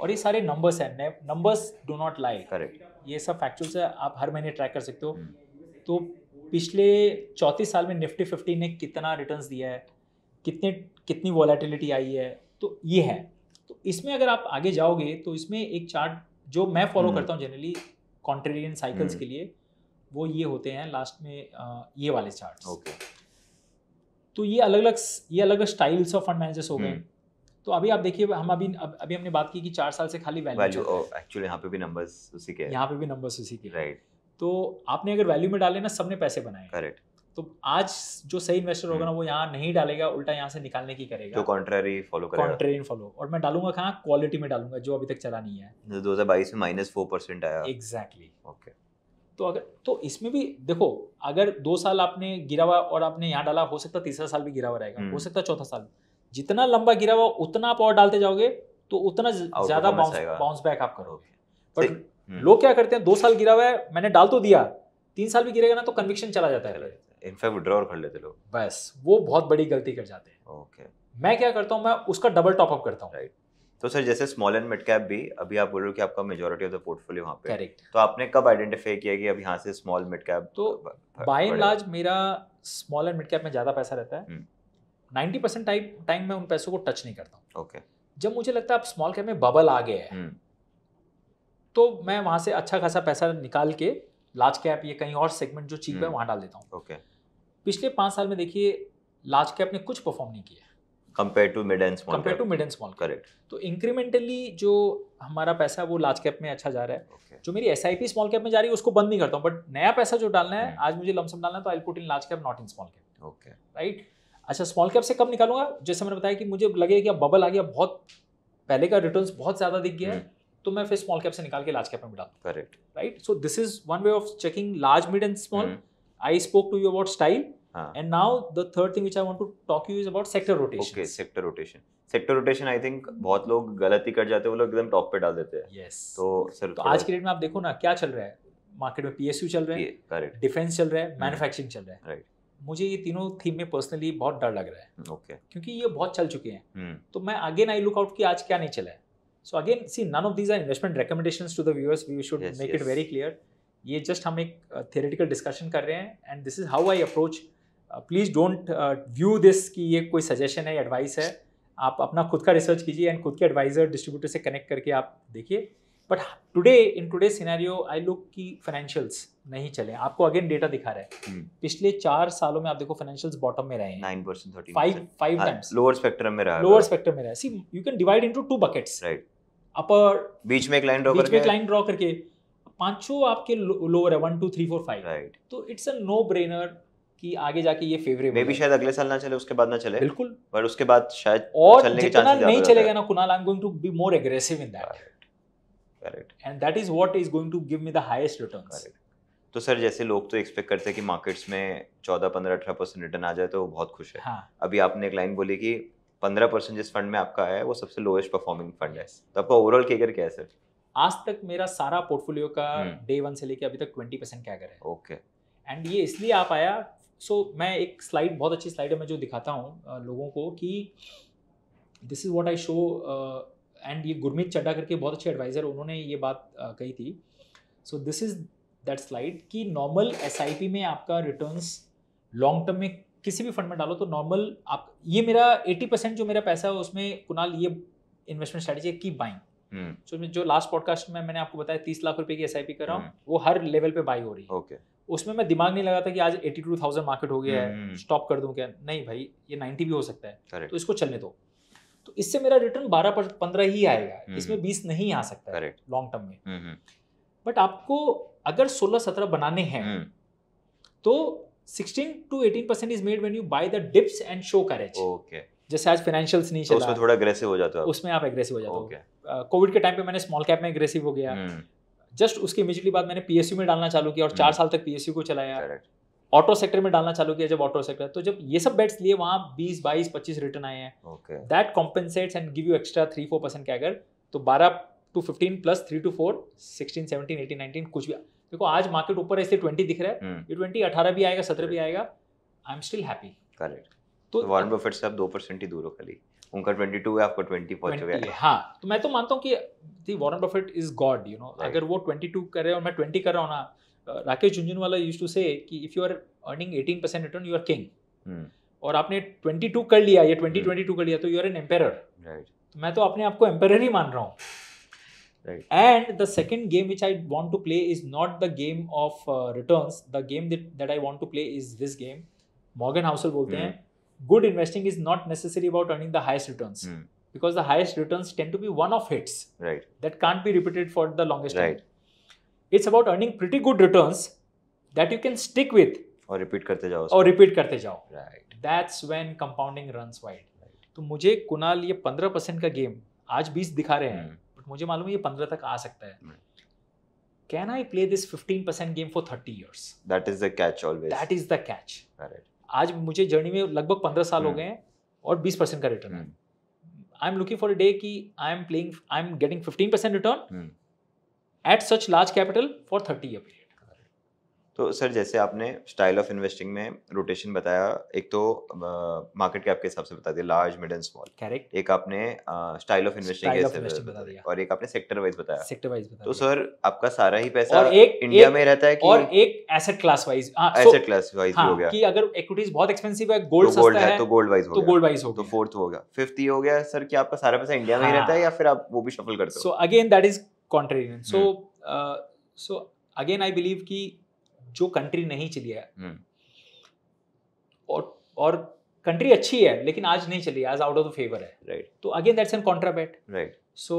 और ये सारे नंबर्स हैं numbers do not lie correct ये सब फैक्चुअल्स है आप हर महीने ट्रैक कर सकते हो हम्म। तो पिछले चौंतीस साल में निफ्टी फिफ्टी ने कितना रिटर्न्स दिया है कितने कितनी वॉलेटिलिटी आई है तो ये है तो इसमें अगर आप आगे जाओगे तो इसमें एक चार्ट जो मैं फॉलो हम्म। करता हूँ जनरली कॉन्ट्रेरियन साइकिल्स के लिए वो ये होते हैं लास्ट में आ, ये वाले चार्ट ओके तो ये अलग अलग ये अलग अलग स्टाइल्स ऑफ फंड मैनेजर्स हो गए हम्म। तो अभी आप देखिए हम अभी अभी हमने बात की कि चार साल से खाली वैल्यू oh, एक्चुअली यहाँ पे भी नंबर्स उसी के यहाँ पे भी नंबर्स उसी के राइट तो आपने अगर वैल्यू में डाले ना सबने पैसे बनाए करेक्ट तो आज जो सही इन्वेस्टर होगा ना हम्म। वो यहाँ नहीं डालेगा उल्टा यहाँ से निकालने की करेगा जो कॉन्ट्रेरी फॉलो करेगा कॉन्ट्रेरी फॉलो और मैं डालूंगा कहाँ क्वालिटी में डालूंगा जो अभी तक चला नहीं है दो हजार बाईस में माइनस फोर परसेंट आया एग्जैक्टली ओके तो अगर तो इसमें भी देखो अगर दो साल आपने गिरा हुआ और आपने यहाँ डाला हो सकता तीसरा साल भी गिरा हुआ रहेगा हो हम्म। सकता चौथा साल जितना लंबा गिरा हुआ उतना आप और डालते जाओगे तो उतना ज्यादा बाउंस बाउंस बैक आप करोगे पर हम्म। लोग क्या करते हैं दो साल गिरा हुआ है मैंने डाल तो दिया तीन साल भी गिरेगा ना तो कन्विक्शन चला जाता है इनफैक्ट विड्रॉल कर लेते लोग बस वो बहुत बड़ी गलती कर जाते हैं ओके मैं क्या करता हूँ मैं उसका डबल टॉपअप करता हूँ राइट तो सर जैसे स्मॉल एंड मिड कैप भी अभी आप बोल रहे हो कि आपका मेजोरिटी ऑफ द पोर्टफोलियो वहाँ पे करेक्ट तो आपने कब आइडेंटिफाई किया कि अब यहाँ से स्मॉल मिड कैप तो बाय एंड लार्ज मेरा स्मॉल एंड मिड कैप में ज़्यादा पैसा रहता है नाइन्टी परसेंट टाइप टाइम मैं उन पैसों को टच नहीं करता हूँ ओके okay. जब मुझे लगता है आप स्मॉल कैप में बबल आ गया है हम्म। तो मैं वहाँ से अच्छा खासा पैसा निकाल के लार्ज कैप या कहीं और सेगमेंट जो चीप है हम्म। वहाँ डाल देता हूँ ओके पिछले पाँच साल में देखिए लार्ज कैप ने कुछ परफॉर्म नहीं किया compare to mid and small compare to mid and small correct तो इंक्रीमेंटली जो हमारा पैसा है वो लार्ज कैप में अच्छा जा रहा है okay. जो मेरी S I P small cap में जा रही है उसको बंद नहीं करता हूँ बट नया पैसा जो डालना है hmm. आज मुझे लमसम डालना है तो I put in large cap not in small cap okay right अच्छा स्मॉल कैप से कब निकालूंगा जैसे मैंने बताया कि मुझे लगे कि अब बबल आ गया बहुत पहले का रिटर्न बहुत ज़्यादा दिख गया है hmm. तो मैं फिर स्मॉल कैप से निकाल के लार्ज कैप में मिला correct right so this is one way of checking large mid and small I spoke to you about style हाँ. and now the third thing which i want to talk to you is about sector rotation okay sector rotation sector rotation I think बहुत लोग गलती कर जाते हैं वो लोग एकदम टॉप पे डाल देते हैं yes. तो सर तो आज के डेट में आप देखो ना क्या चल रहा है मार्केट में पीएसयू चल रहा है डिफेंस हम्म। चल रहा है मैन्युफैक्चरिंग चल रहा है राइट मुझे ये तीनों थीम में पर्सनली बहुत डर लग रहा है हम्म, okay. क्योंकि ये बहुत चल चुके हैं hmm. तो मैं अगेन आई लुक आउट कि आज क्या नहीं चला है so again see none of these are investment recommendation to doers we should make it very clear ये जस्ट हम एक थेरेटिकल uh, डिस्कशन कर रहे हैं and this is how I approach please don't view this कि ये कोई suggestion है एडवाइस है आप अपना खुद का रिसर्च कीजिए एंड खुद के एडवाइज़र डिस्ट्रीब्यूटर से कनेक्ट करके आप देखिए but today in today scenario I look की फाइनेंशियल्स नहीं चले आपको अगेन डेटा दिखा रहा है hmm. पिछले चार सालों में आप देखो फाइनेंशियल्स बॉटम में रहे नाइन लोअर स्पेक्ट्रम में रहा see you can divide into two buckets right upper बीच में एक लाइन ड्रॉ करके लाइन ड्रॉ करके पांचों आपके लोअर है one two three four five right तो इट्स अ नो ब्रेनर कि आगे जाके ये फेवरेबल मे भी शायद अगले साल ना चले उसके बाद ना चले बिल्कुल बट उसके बाद शायद और चलने के चांसेस ज्यादा नहीं चलेगा ना Kunal I am going to be more aggressive in that correct and that is what is going to give me the highest return तो सर जैसे लोग तो एक्सपेक्ट करते हैं कि मार्केट्स में चौदह पंद्रह अठारह परसेंट रिटर्न आ जाए तो वो बहुत खुश है हाँ. अभी आपने एक लाइन बोली कि पंद्रह परसेंट जिस फंड में आपका है वो सबसे लोएस्ट परफॉर्मिंग फंड है तो आपका ओवरऑल कैगर क्या है सर आज तक मेरा सारा पोर्टफोलियो का डे हम्म। वन से लेकर अभी तक ट्वेंटी परसेंट कैगर है ओके एंड ये इसलिए आप आया सो so, मैं एक स्लाइड बहुत अच्छी स्लाइड है मैं जो दिखाता हूँ लोगों को कि this is what I show and ये गुरमीत चड्डा करके बहुत अच्छे एडवाइज़र उन्होंने ये बात uh, कही थी so this is that slide कि नॉर्मल एस में आपका रिटर्न्स लॉन्ग टर्म में किसी भी फंड में डालो तो नॉर्मल आप ये मेरा 80 परसेंट जो मेरा पैसा है उसमें कुनाल ये इन्वेस्टमेंट स्ट्रैटेजी की बाइंग सो हम्म। जो लास्ट पॉडकास्ट में मैंने आपको बताया तीस लाख रुपए की एस कर रहा हूँ हम्म। वो हर लेवल पे बाई हो रही है okay. उसमें मैं दिमाग नहीं लगा था कि आज एटी टू थाउजेंड मार्केट हो गया है स्टॉप हम्म। कर दूं क्या नहीं भाई ये नाइन्टी भी हो सकता है Correct. तो इसको चलने दो तो इससे मेरा रिटर्न बारह पंद्रह ही आएगा इसमें बीस नहीं आ सकता लॉन्ग टर्म में बट आपको अगर सोलह सत्रह बनाने हैं तो 16 to 18 percent is made when you buy the dips and show courage Okay. जैसे आज फाइनेंशियल्स नहीं तो चला तो उसमें थोड़ा अग्रेसिव हो जाता है उसमें आप एग्रेसिव हो जाते okay. हो कोविड के टाइम पे मैंने स्मॉल कैप में एग्रेसिव हो गया हम्म। जस्ट उसके इमीजिएटली बाद मैंने पीएसयू में डालना चालू किया और चार हम्म। साल तक पीएसयू को चलाया ऑटो सेक्टर में डालना चालू किया जब ऑटो सेक्टर तो जब ये सब बेट्स लिए वहाँ बीस बाईस पच्चीस रिटर्न आए हैं that compensates and give you extra three four percent क्या अगर तो बारह to fifteen plus three to four sixteen seventeen eighteen nineteen कुछ भी देखो आज मार्केट ऊपर ऐसे ट्वेंटी दिख रहा है हम्म। ये ट्वेंटी अठारह भी आएगा सत्रह भी आएगा I am still happy correct तो वॉरेन तो बफेट से आप दो परसेंट ही दूर हो खाली उनका 22 है आपका 20 पहुंच गया है हाँ तो मैं तो मानता हूँ कि the Warren Buffett is god you know अगर वो 22 कर रहे हैं और मैं 20 कर रहा हूँ ना राकेश झुंझुनवाला यूज टू से कि if you are earning 18 percent return you are king और आपने 22 कर लिया या 20 22 hmm. कर लिया तो you are an emperor right मैं तो अपने आप को एम्पेरर ही मान रहा हूँ Right. And the second game which I want to play is not the game of uh, returns. The game that, that I want to play is Morgan Housel बोलते hmm. हैं good investing is not necessarily about earning the highest returns mm. because the highest returns tend to be one off hits right. that can't be repeated for the longest right. time. It's about earning pretty good returns that you can stick with. Or repeat. करते जाओ और repeat करते जाओ right that's when compounding runs wild तो मुझे कुणाल ये पंद्रह percent का गेम आज बीस दिखा रहे हैं बट hmm. मुझे मालूम है ये पंद्रह तक आ सकता है can I play this fifteen percent game for thirty years that is the catch always that is the catch right आज मुझे जर्नी में लगभग पंद्रह साल हो हम्म। गए हैं और बीस परसेंट का रिटर्न है I am looking for a day कि I am playing I am getting fifteen percent return at such large capital for thirty year तो सर जैसे आपने स्टाइल ऑफ इन्वेस्टिंग में रोटेशन बताया एक तो मार्केट कैप के हिसाब से बता दिया large mid and small correct एक आपने स्टाइल ऑफ इन्वेस्टिंग के हिसाब से बता दिया और एक आपने सेक्टर वाइज बताया सेक्टर वाइज बताया तो सर आपका सारा ही पैसा और एक इंडिया एक, में रहता है कि और एक asset class wise asset class wise हो गया कि अगर इक्विटीज बहुत एक्सपेंसिव है गोल्ड तो सस्ता है तो गोल्ड वाइज हो तो गोल्ड वाइज हो तो फोर्थ हो गया फिफ्थ हो गया सर कि आपका सारा पैसा इंडिया में ही हाँ। रहता है या फिर आप वो भी शफल करते हो so again that is contrarian so so again I believe की जो कंट्री नहीं चली है हम्म। और और कंट्री अच्छी है लेकिन आज नहीं चली आज आउट ऑफ द फेवर है राइट तो again that's an contra bet right so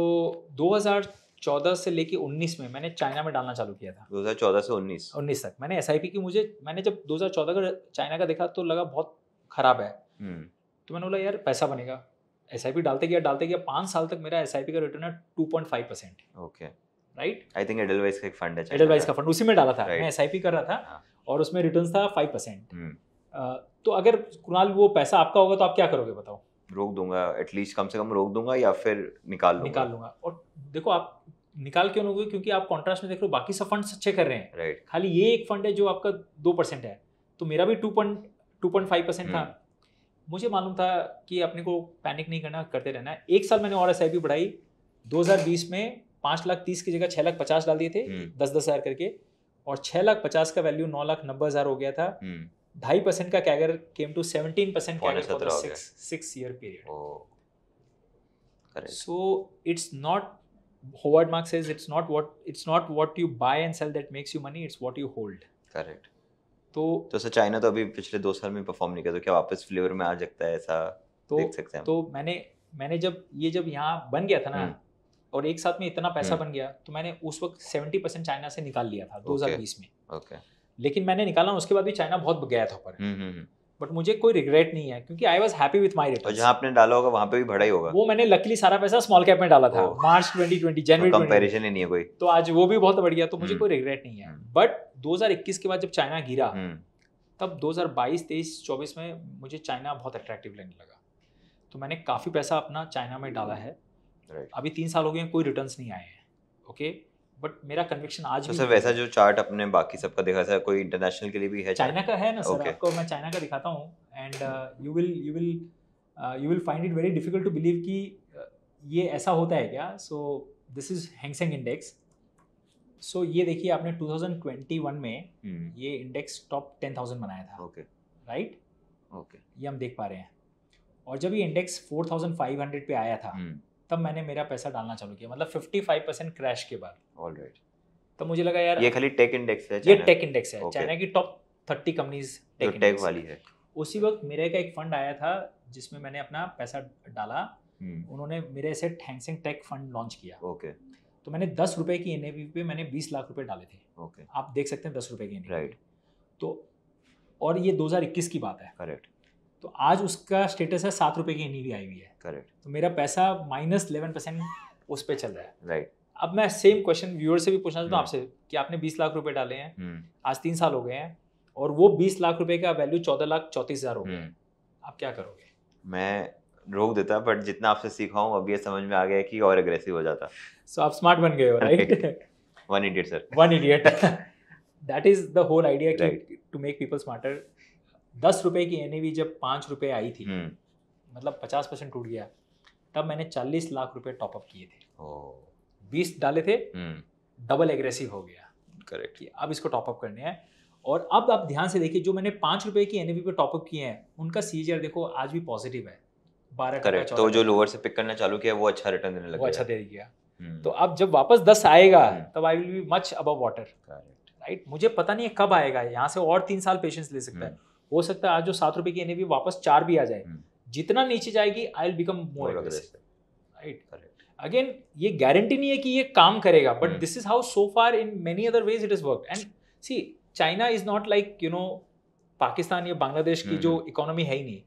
2014 से लेके 19 में मैंने चाइना में डालना चालू किया था 2014 से 19 19 तक मैंने एस की मुझे मैंने जब 2014 का चाइना का देखा तो लगा बहुत खराब है हम्म। तो मैंने बोला यार पैसा बनेगा एस डालते गया डालते गया पाँच साल तक मेरा एस का रिटर्न है two point five percent okay right I think Edelweiss का एक फंड है एडलवाइज का फंड उसी में डाला था right. मैं एसआईपी कर रहा था हाँ. और उसमें रिटर्न था फाइव परसेंट हम्म। तो अगर कुणाल वो पैसा आपका होगा तो आप क्या करोगे बताओ रोक दूंगा एटलीस्ट कम से कम रोक दूंगा या फिर निकाल लूंगा निकाल लूंगा और देखो आप निकाल क्यों लोगे क्योंकि आप कॉन्ट्रास्ट में देख रहे हो बाकी सब फंड्स अच्छे कर रहे हैं राइट right. खाली ये एक फंड है जो आपका दो परसेंट है तो मेरा भी two point two point five percent था हम्म। मुझे मालूम था कि अपने को पैनिक नहीं करना करते रहना एक साल मैंने और एस बढ़ाई 2020 में पांच लाख तीस की जगह छह लाख पचास डाल दिए थे हम्म। दस दस हज़ार करके और छह लाख पचास का वैल्यू नौ लाख नब्बे हज़ार हो गया था हम्म। ढाई परसेंट का CAGR came to seventeen percent CAGR six year period so it's not Howard Marks says it's not what it's not what you buy and sell that makes you money it's what you hold correct तो तो sir China तो अभी पिछले दो साल में perform नहीं किया तो क्या वापस फ्लेवर में आ सकता है ऐसा तो, देख सकते हैं तो मैंने मैंने जब ये जब यहाँ बन गया था ना हम्म। और एक साथ में इतना पैसा हम्म। बन गया तो मैंने उस वक्त सेवेंटी परसेंट चाइना से निकाल लिया था दो हजार बीस में ओके लेकिन मैंने निकाला उसके बाद भी चाइना बहुत गया था ऊपर बट हम्म, हम्म, मुझे कोई रिग्रेट नहीं है क्योंकि I was happy with my return आपने डाला होगा वहां पे भी भड़ाई होगा वो मैंने लकली सारा पैसा स्मॉल कैप में डाला था मार्च ट्वेंटी ट्वेंटी जनवरी तो ही नहीं है कोई तो आज वो भी बहुत बढ़िया तो मुझे कोई रिग्रेट नहीं है बट दो के बाद जब चाइना गिरा तब 2022 23 24 में मुझे चाइना बहुत अट्रैक्टिव लगने लगा तो मैंने काफ़ी पैसा अपना चाइना में डाला है right. अभी तीन साल हो गए कोई रिटर्न नहीं आए हैं ओके बट मेरा कन्विक्शन आज तो भी सर वैसा जो चार्ट अपने बाकी सबका देखा सर कोई इंटरनेशनल के लिए भी है चाइना का है ना सर okay. आपको मैं चाइना का दिखाता हूँ and you will you will you will find it very difficult to believe कि uh, ये ऐसा होता है क्या so this is Hang Seng index सो ये देखिए आपने 2021 में hmm. ये इंडेक्स टॉप 10,000 बनाया था ओके राइट ओके ये हम देख पा रहे हैं और जब ये इंडेक्स 4,500 पे आया था hmm. तब मैंने मेरा पैसा डालना चालू किया मतलब 55 परसेंट क्रैश के बाद ऑलराइट तो मुझे लगा यार ये खाली टेक इंडेक्स है ये टेक इंडेक्स है चाइना की टॉप थर्टी कंपनीज टेक वाली है उसी वक्त मेरे का एक फंड आया था जिसमें मैंने अपना पैसा डाला हम्म। उन्होंने मेरे से थैंक्सिंग टेक फंड लॉन्च किया ओके तो मैंने दस रुपए की एन पे मैंने बीस लाख रुपए डाले थे ओके आप देख सकते हैं दस रुपए की एन राइट तो और ये 2021 की बात है करेक्ट तो आज उसका स्टेटस है सात रुपए की एन e आई हुई है करेक्ट तो मेरा पैसा माइनस इलेवन परसेंट उस पर चल रहा है राइट right. अब मैं सेम क्वेश्चन व्यूअर से भी पूछना चाहता हूँ hmm. आपसे कि आपने बीस लाख रुपए डाले हैं hmm. आज तीन साल हो गए हैं और वो बीस लाख रुपए का वैल्यू चौदह लाख चौंतीस हजार हो गया hmm. आप क्या करोगे मैं रोक देता बट जितना आपसे सीखा हूँ अब ये समझ में आ गया कि और अग्रेसिव हो जाता सो आप स्मार्ट बन गए हो right one idiot sir one idiot that is the whole idea to make people smarter दस रुपए की एन जब पांच रुपए आई थी हम्म। मतलब पचास परसेंट टूट गया तब मैंने चालीस लाख रुपए टॉपअप किए थे बीस डाले थे डबल हम्म। एग्रेसिव हो गया करेक्ट अब इसको टॉपअप करने हैं और अब आप ध्यान से देखिए जो मैंने पांच रुपए की एन पे टॉपअप किए हैं उनका सीजीआर देखो आज भी पॉजिटिव है बारह करेक्ट तो जो लोअर से पिक करना चालू किया वो अच्छा रिटर्न देने लगा अच्छा दे गया हम्म। तो अब जब वापस दस आएगा तब I will be much above water right मुझे पता नहीं है कब आएगा यहाँ से और तीन साल पेशेंस ले सकता है हो सकता है आज जो सात रुपए की एनएवी वापस चार भी आ जाए हम्म। जितना नीचे जाएगी I will become more right correct again ये गारंटी नहीं है कि ये काम करेगा but this is how so far in many other ways it is work and see China is not like you know Pakistan या बांग्लादेश की जो इकोनॉमी हम्म। है ही नहीं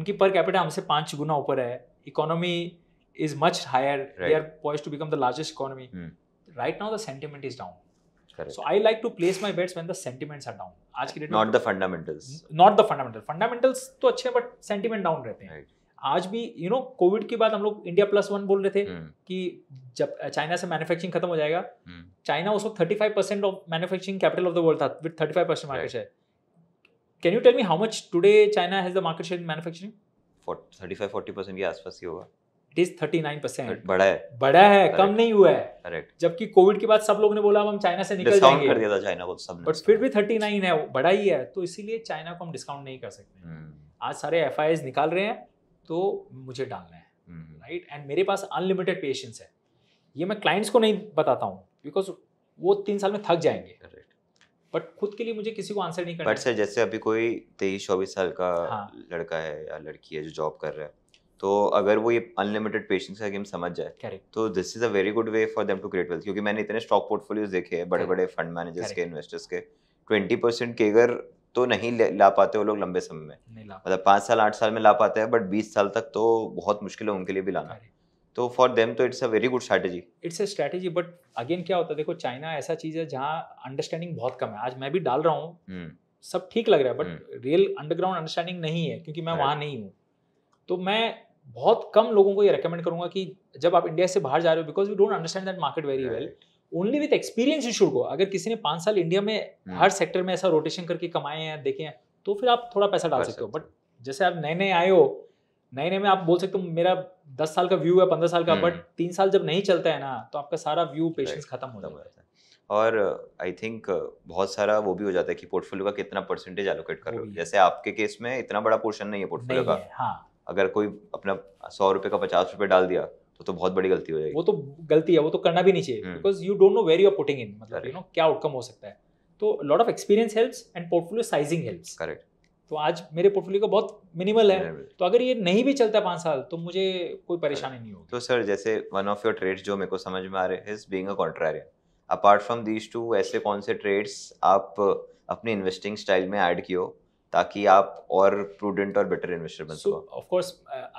उनकी पर कैपिटा हमसे पांच गुना ऊपर है economy is much higher they are poised to become the largest economy right now the sentiment is down So I like to place my bets when the sentiments are down. आज की date not the fundamentals not the fundamental fundamentals तो अच्छे हैं but sentiment down रहते हैं right. आज भी you know Covid के बाद हम लोग इंडिया प्लस वन बोल रहे थे हम्म। कि जब चाइना से मैन्युफैक्चरिंग खत्म हो जाएगा चाइना उसको thirty five percent of manufacturing capital of the world था with thirty five percent market share can you tell me how much today China has the market share in manufacturing thirty five forty percent के आसपास ही होगा it is thirty nine percent बड़ा है बड़ा है कम नहीं हुआ है जबकि कोविड के बाद सब लोग ने बोला अब हम चाइना से निकल जाएंगे कर दिया था चाइना को सब बट फिर भी थर्टी नाइन है बड़ा ही है तो इसीलिए चाइना को हम डिस्काउंट नहीं कर सकते हम्म। आज सारे एफ निकाल रहे हैं तो मुझे डालना है राइट हम्म। एंड मेरे पास अनलिमिटेड पेशेंस है ये मैं क्लाइंट्स को नहीं बताता हूँ बिकॉज वो तीन साल में थक जाएंगे बट खुद के लिए मुझे किसी को आंसर नहीं करना बट सर जैसे अभी कोई तेईस चौबीस साल का हाँ. लड़का है या लड़की है जो जॉब कर रहा है तो अगर वो ये अनलिमिटेड पेशेंस का गेम समझ जाए Correct. तो this is a very good way for them to create wealth क्योंकि मैंने इतने स्टॉक पोर्टफोलियोज देखे हैं बड़े बड़े फंड मैनेजर्स के इन्वेस्टर्स के ट्वेंटी परसेंट केगर तो नहीं ला पाते वो लोग लंबे समय में मतलब पाँच साल आठ साल में ला पाते हैं बट बीस साल तक तो बहुत मुश्किल है उनके लिए भी लाना तो फॉर देम तो it's a very good strategy it's a strategy but again क्या होता है देखो चाइना ऐसा चीज़ है जहाँ अंडरस्टैंडिंग बहुत कम है आज मैं भी डाल रहा हूँ हम्म। सब ठीक लग रहा है बट रियल अंडरग्राउंड अंडरस्टैंडिंग नहीं है क्योंकि मैं वहाँ नहीं हूँ तो मैं बहुत कम लोगों को ये रेकमेंड करूंगा कि जब आप इंडिया से बाहर जा रहे हो because we don't understand that market very well only with experience you should go अगर किसी ने पांच साल इंडिया में hmm. हर सेक्टर में ऐसा रोटेशन करके कमाए हैं देखे हैं तो फिर आप थोड़ा पैसा डाल सकते हो बट जैसे आप नए नए आए हो नए नए में आप बोल सकते हो मेरा दस साल का व्यू है पंद्रह साल का बट hmm. तीन साल जब नहीं चलता है ना तो आपका सारा व्यू पेशेंस खत्म हो जाता है और आई थिंक बहुत सारा वो भी हो जाता है कि पोर्टफोलियो का कितना परसेंटेज एलोकेट कर रहे हो जैसे आपके केस में इतना बड़ा पोर्शन नहीं है पोर्टफोलियो का हाँ अगर कोई अपना सौ रुपए का पचास रुपए डाल दिया तो तो बहुत बड़ी गलती हो जाएगी वो तो गलती है वो तो करना भी नहीं चाहिए because you don't know where you're putting in मतलब यू नो क्या आउटकम हो सकता है तो lot of experience helps and portfolio sizing helps correct तो आज मेरे पोर्टफोलियो का बहुत मिनिमल है तो अगर ये नहीं भी चलता पाँच साल तो मुझे कोई परेशानी नहीं होगी तो सर जैसे वन ऑफ योर ट्रेड्स जो मेरे को समझ में आ रहे हैं is being a contrarian apart from these two ऐसे कौन से ट्रेड्स आप अपने इन्वेस्टिंग स्टाइल में ऐड कियो ताकि आप और प्रूडेंट और बेटर इन्वेस्टर बन सको of course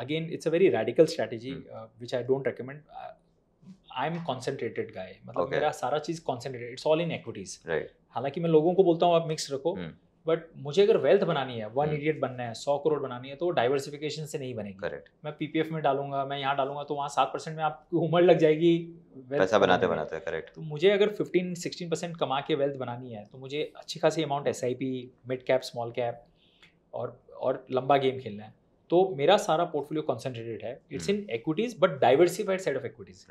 again it's a very radical strategy which I don't recommend I am concentrated guy मतलब okay. मेरा सारा चीज concentrated it's all in equities right हालांकि मैं लोगों को बोलता हूं आप मिक्स रखो hmm. बट मुझे अगर वेल्थ बनानी है वन इडियट हम्म। बनना है सौ करोड़ बनानी है तो डाइवर्सिफिकेशन से नहीं बनेगी करेक्ट मैं पीपीएफ में डालूंगा मैं यहाँ डालूंगा तो वहाँ सात परसेंट में आपकी उम्र लग जाएगी पैसा बनाते बनाते करेक्ट तो मुझे अगर फिफ्टीन सिक्सटीन परसेंट कमा के वेल्थ बनानी है तो मुझे अच्छी खासी amounts mid cap small cap और और लंबा गेम खेलना है तो मेरा सारा पोर्टफोलियो कॉन्सेंट्रेटेड है it's in equities but diversified side of equities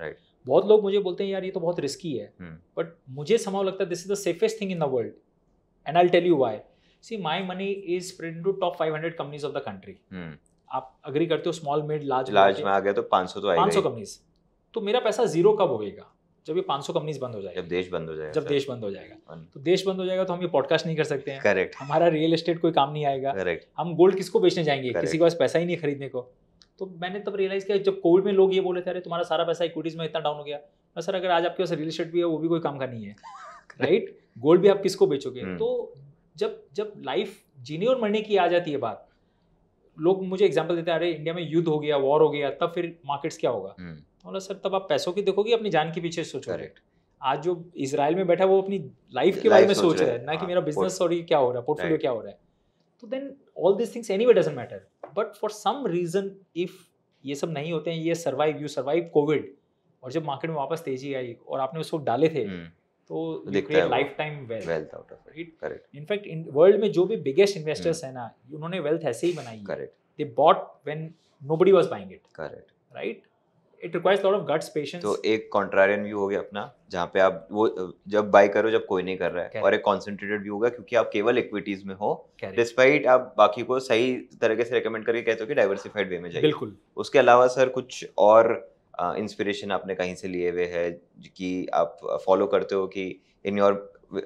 बहुत लोग मुझे बोलते हैं यार ये तो बहुत रिस्की है बट हम्म। मुझे समाव लगता है this is the safest thing in the world and I tell you why see my money is spread to top 500 companies of the country आप अग्री करते हो स्मॉल मिड लार्ज लार्ज में आ गया तो 500 तो आएगा 500 कंपनीज तो मेरा पैसा जीरो कब होएगा जब ये 500 कंपनीज बंद हो जाएगा जब देश बंद हो जाएगा जब देश बंद हो जाएगा तो देश बंद हो जाएगा तो हम ये पॉडकास्ट नहीं कर सकते हैं करेक्ट हमारा रियल एस्टेट कोई काम नहीं आएगा करेक्ट हम गोल्ड किसको बेचने जाएंगे किसी के पास पैसा ही नहीं खरीदने को तो मैंने तब रियलाइज किया जब कोविड में लोग ये बोले थे अरे तुम्हारा सारा पैसा इक्विटीज में इतना डाउन हो गया मैं सर अगर आज आपके पास रियल एस्टेट भी है वो भी कोई काम का नहीं है राइट गोल्ड भी आप किसको बेचोगे hmm. तो जब जब लाइफ जीने और मरने की आ जाती है बात लोग मुझे एग्जाम्पल देते हैं अरे इंडिया में युद्ध हो गया वॉर हो गया तब फिर मार्केट्स क्या होगा हम्म। तो बोला सर तब आप पैसों की देखोगे अपनी जान के पीछे सोचोगे आज जो इसराइल में बैठा है वो अपनी लाइफ के बारे में सोच रहा है ना कि हाँ, मेरा बिजनेस और ये क्या हो रहा है पोर्टफोलियो क्या हो रहा है तो then all this things anyway doesn't matter but for some reason if ये सब नहीं होते हैं ये सर्वाइव यू सर्वाइव कोविड और जब मार्केट में वापस तेजी आई और आपने उसको डाले थे हम्म। तो lifetime wealth out of it correct in fact world में जो भी बिगेस्ट इन्वेस्टर्स है ना उन्होंने वेल्थ ऐसे ही बनाई correct they bought when nobody was buying it correct right it requires lot of guts patience तो एक कॉन्ट्रारियन व्यू हो गया अपना जहाँ पे आप वो जब बाय करो जब कोई नहीं कर रहा है Correct. और एक कॉन्सेंट्रेटेड व्यू होगा क्योंकि आप केवल इक्विटीज में हो डिस्पाइट आप बाकी को सही तरीके से रिकमेंड करके कहते हो कि डाइवर्सिफाइड वे में जाइए बिल्कुल उसके अलावा सर कुछ और इंस्पिरेशन आपने कहीं से लिए हुए है कि आप फॉलो करते हो कि in your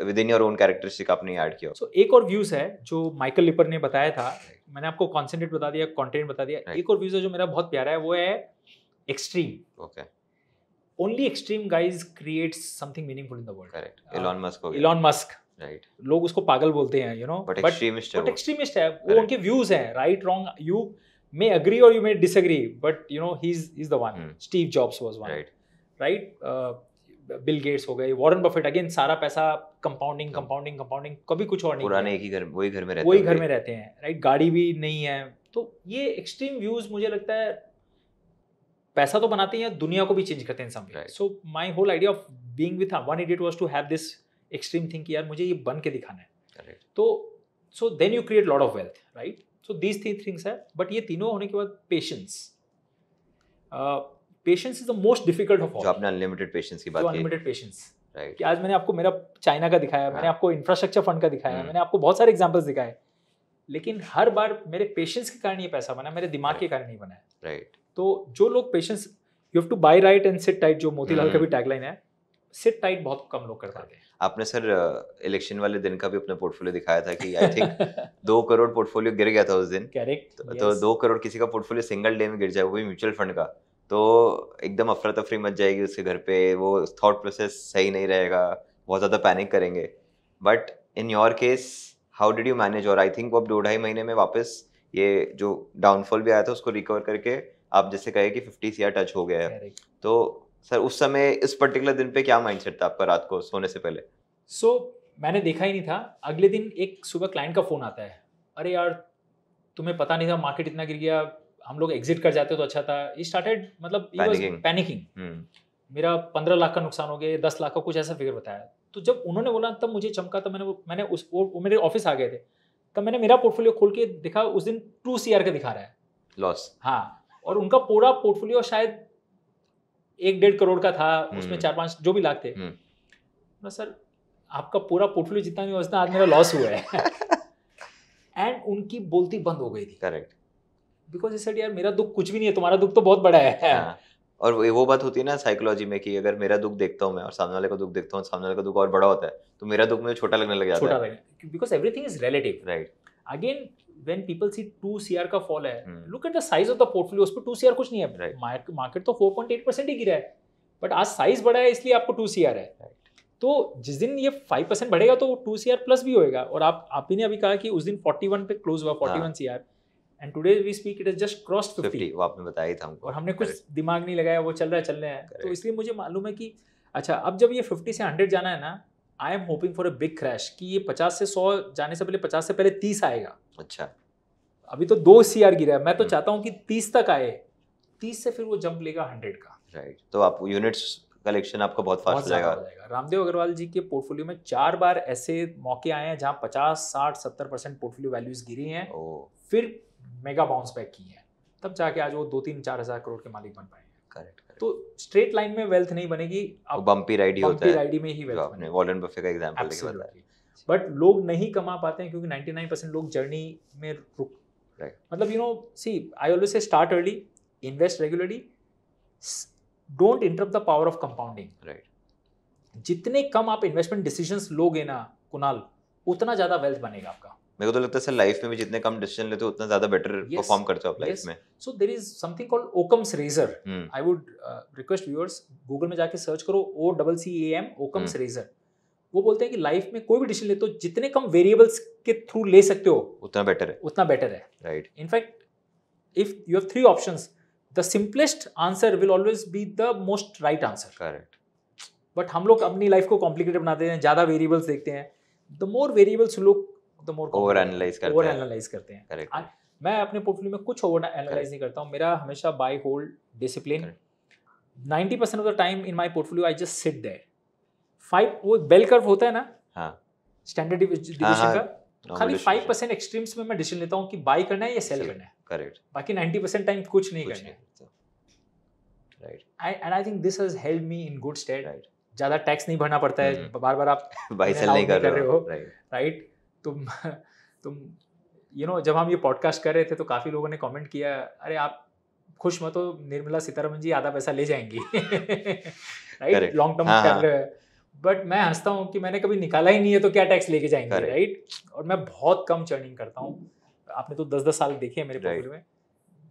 within your own characteristic आपने ऐड किया सो so, एक और व्यूज़ है जो माइकल लिपर ने बताया था right. मैंने आपको कॉन्सेंट्रेट बता दिया कॉन्टेंट बता दिया right. एक और व्यूज़ है जो मेरा बहुत प्यारा है वो है extreme okay only extreme guys create something meaningful in the world correct Elon Musk Elon Musk right लोग उसको पागल बोलते हैं यू नो बट एक्सट्रीमिस्ट है वो उनके व्यूज हैं right wrong you may agree और you may disagree, but you know he's is the one. Hmm. Steve Jobs was one, right Right. Bill Gates uh, हो गए वॉरन बफेट अगेन सारा पैसा compounding compounding compounding कभी कुछ और नहीं पुराने एक ही घर वही घर में रहते वही घर में रहते हैं राइट गाड़ी भी नहीं है तो ये एक्सट्रीम व्यूज मुझे लगता है पैसा तो बनाते हैं दुनिया को भी चेंज करते हैं someway so my whole idea of being with one idiot was to have this extreme thing यार मुझे ये बन के दिखाना है तो so then you create lot of wealth right so these three things है बट ये तीनों होने के बाद patience patience is the most difficult of all आपने अनलिमिटेड पेशेंस की बात की अनलिमिटेड पेशेंस राइट कि आज मैंने आपको मेरा चाइना का दिखाया मैंने हाँ। आपको इंफ्रास्ट्रक्चर फंड का दिखाया हम्म। मैंने आपको बहुत सारे एग्जांपल्स दिखाए लेकिन हर बार मेरे पेशेंस के कारण ये पैसा बना मेरे दिमाग के कारण नहीं बना है राइट तो जो लोग patience you have to buy right and sit tight जो मोतीलाल का भी टैगलाइन हम्म। है सिट टाइट बहुत कम लोग कर पाते हैं आपने सर इलेक्शन वाले दिन का भी अपना पोर्टफोलियो दिखाया था कि आई थिंक दो करोड़ पोर्टफोलियो गिर गया था उस दिन करेक्ट तो, तो, yes. तो दो करोड़ किसी का पोर्टफोलियो सिंगल डे में गिर जाए वो भी म्यूचुअल फंड का तो एकदम अफरा तफरी मच जाएगी उसके घर पे वो थॉट प्रोसेस सही नहीं रहेगा बहुत ज़्यादा पैनिक करेंगे but in your case how did you manage और आई थिंक वो अब दो ढाई महीने में वापस ये जो डाउनफॉल भी आया था उसको रिकवर करके आप जैसे कहे कि फिफ्टी सी टच हो गया है तो सर उस समय इस पर्टिकुलर दिन पे क्या माइंडसेट था आपका रात को सोने से पहले सो so, मैंने देखा ही नहीं था अगले दिन एक सुबह क्लाइंट का फ़ोन आता है अरे यार तुम्हें पता नहीं था मार्केट इतना गिर गया हम लोग एग्जिट कर जाते तो अच्छा था ये स्टार्टेड मतलब पैनिकिंग hmm. मेरा पंद्रह लाख का नुकसान हो गया दस लाख का कुछ ऐसा फिगर बताया तो जब उन्होंने बोला तब मुझे चमका तो मैंने वो मैंने उस वो, वो मेरे ऑफिस आ गए थे तब मैंने मेरा पोर्टफोलियो खोल के दिखा उस दिन टू सी का दिखा रहा है लॉस हाँ और उनका पूरा पोर्टफोलियो शायद एक डेढ़ करोड़ का था हम्म। उसमें चार पांच जो भी लाख थे ना हम्म। सर आपका पूरा पोर्टफोलियो जितना भी उसने आज मेरा लॉस हुआ है एंड उनकी बोलती बंद हो गई थी करेक्ट बिकॉज ये सर यार मेरा दुख कुछ भी नहीं है तुम्हारा दुख तो बहुत बड़ा है हाँ। और वो बात होती है ना साइकोलॉजी में कि अगर मेरा दुख देखता हूँ मैं और सामने वाले का दुख देखता हूँ सामने वाले का दुख और बड़ा होता है तो मेरा दुख मुझे छोटा लगने लग जाता है छोटा because everything is relative right again when people see 2 CR का फॉल है look at the size of the portfolio उस पर 2 CR कुछ नहीं है मार्केट तो 4.8 परसेंट ही गिरा है बट आज साइज बड़ा है इसलिए आपको 2 CR है तो जिस दिन ये 5 परसेंट बढ़ेगा तो 2 CR प्लस भी होएगा और आप आप ही ने अभी कहा कि उस दिन 41 पे क्लोज हुआ 41 हाँ. CR and today we speak it is just cross 50 वो आपने बताया था हमको और हमने कुछ दिमाग नहीं लगाया वो चल रहा है चल रहे है तो इसलिए मुझे मालूम है कि अच्छा अब जब ये 50 से 100 जाना है ना I am hoping for a big crash कि ये पचास से सौ जाने से पहले पचास से पहले तीस आएगा अच्छा अभी तो दो सी आर गिरा है मैं तो हम्म। चाहता हूँ कि तीस तक आए तीस से फिर वो जंप लेगा हंड्रेड का राइट right. तो आप यूनिट्स कलेक्शन आपका बहुत फास्ट हो जाएगा रामदेव अग्रवाल जी के पोर्टफोलियो में चार बार ऐसे मौके आए हैं जहाँ पचास साठ सत्तर परसेंट पोर्टफोलियो वैल्यूज गिरी हैं फिर मेगा बाउंस बैक की है तब जाके आज वो दो तीन चार हजार करोड़ के मालिक बन पाए करेक्ट तो स्ट्रेट लाइन में वेल्थ नहीं बनेगी आप बम्पी राइडी होता है राइडी में ही वेल्थ आपने बफे का एग्जांपल लेके बताया बट लोग नहीं कमा पाते हैं क्योंकि 99% लोग जर्नी में रुक मतलब you know see I always say start early invest regularly don't interrupt the power of compounding right जितने कम आप इन्वेस्टमेंट डिसीजंस लोगे ना कुनाल उतना ज़्यादा वेल्थ बनेगा आपका मेरे को तो लगता है सर लाइफ में भी जितने कम डिसीजन लेते हो उतना ज्यादा बेटर परफॉर्म करते हो आप लाइफ में so there is something called Occam's razor I would request viewers Google में जाके सर्च करो O double C A M Occam's razor वो बोलते हैं कि लाइफ में कोई भी डिसीजन लेते हो जितने कम वेरिएबल्स के थ्रू ले सकते हो उतना बेटर है उतना बेटर है right in fact if you have three options the simplest answer will always be the most right answer correct but हम लोग अपनी लाइफ को कॉम्प्लिकेटेड बनाते हैं ज़्यादा वेरिएबल्स देखते हैं the more variables look the more over analyse करते ओवर एनालाइज करते हैं करेक्ट मैं अपने पोर्टफोलियो में कुछ ओवर एनालाइज नहीं करता हूँ मेरा हमेशा buy hold discipline ninety percent of the time in my portfolio I just sit there five वो बेल कर्व होता है ना हाँ स्टैंडर्ड डिविजन हाँ, हाँ। का खाली फाइव परसेंट एक्सट्रीम्स में मैं डिसीजन लेता हूँ कि बाई करना है या सेल करना है करेक्ट बाकी नाइन्टी परसेंट टाइम कुछ नहीं करना है right and I think this has help me in good stead right ज़्यादा टैक्स नहीं भरना पड़ता है हम्म। बार बार आप बाई सेल नहीं कर रहे हो राइट तुम तुम यू you नो know, जब हम ये पॉडकास्ट कर रहे थे तो काफ़ी लोगों ने कमेंट किया अरे आप खुश मत हो निर्मला सीतारमन जी आधा पैसा ले जाएंगी राइट लॉन्ग टर्म बट मैं हंसता हूँ कि मैंने कभी निकाला ही नहीं है तो क्या टैक्स लेके जाएंगे राइट और मैं बहुत कम चर्निंग करता हूँ आपने तो दस दस साल देखे मेरे प्रोफाइल में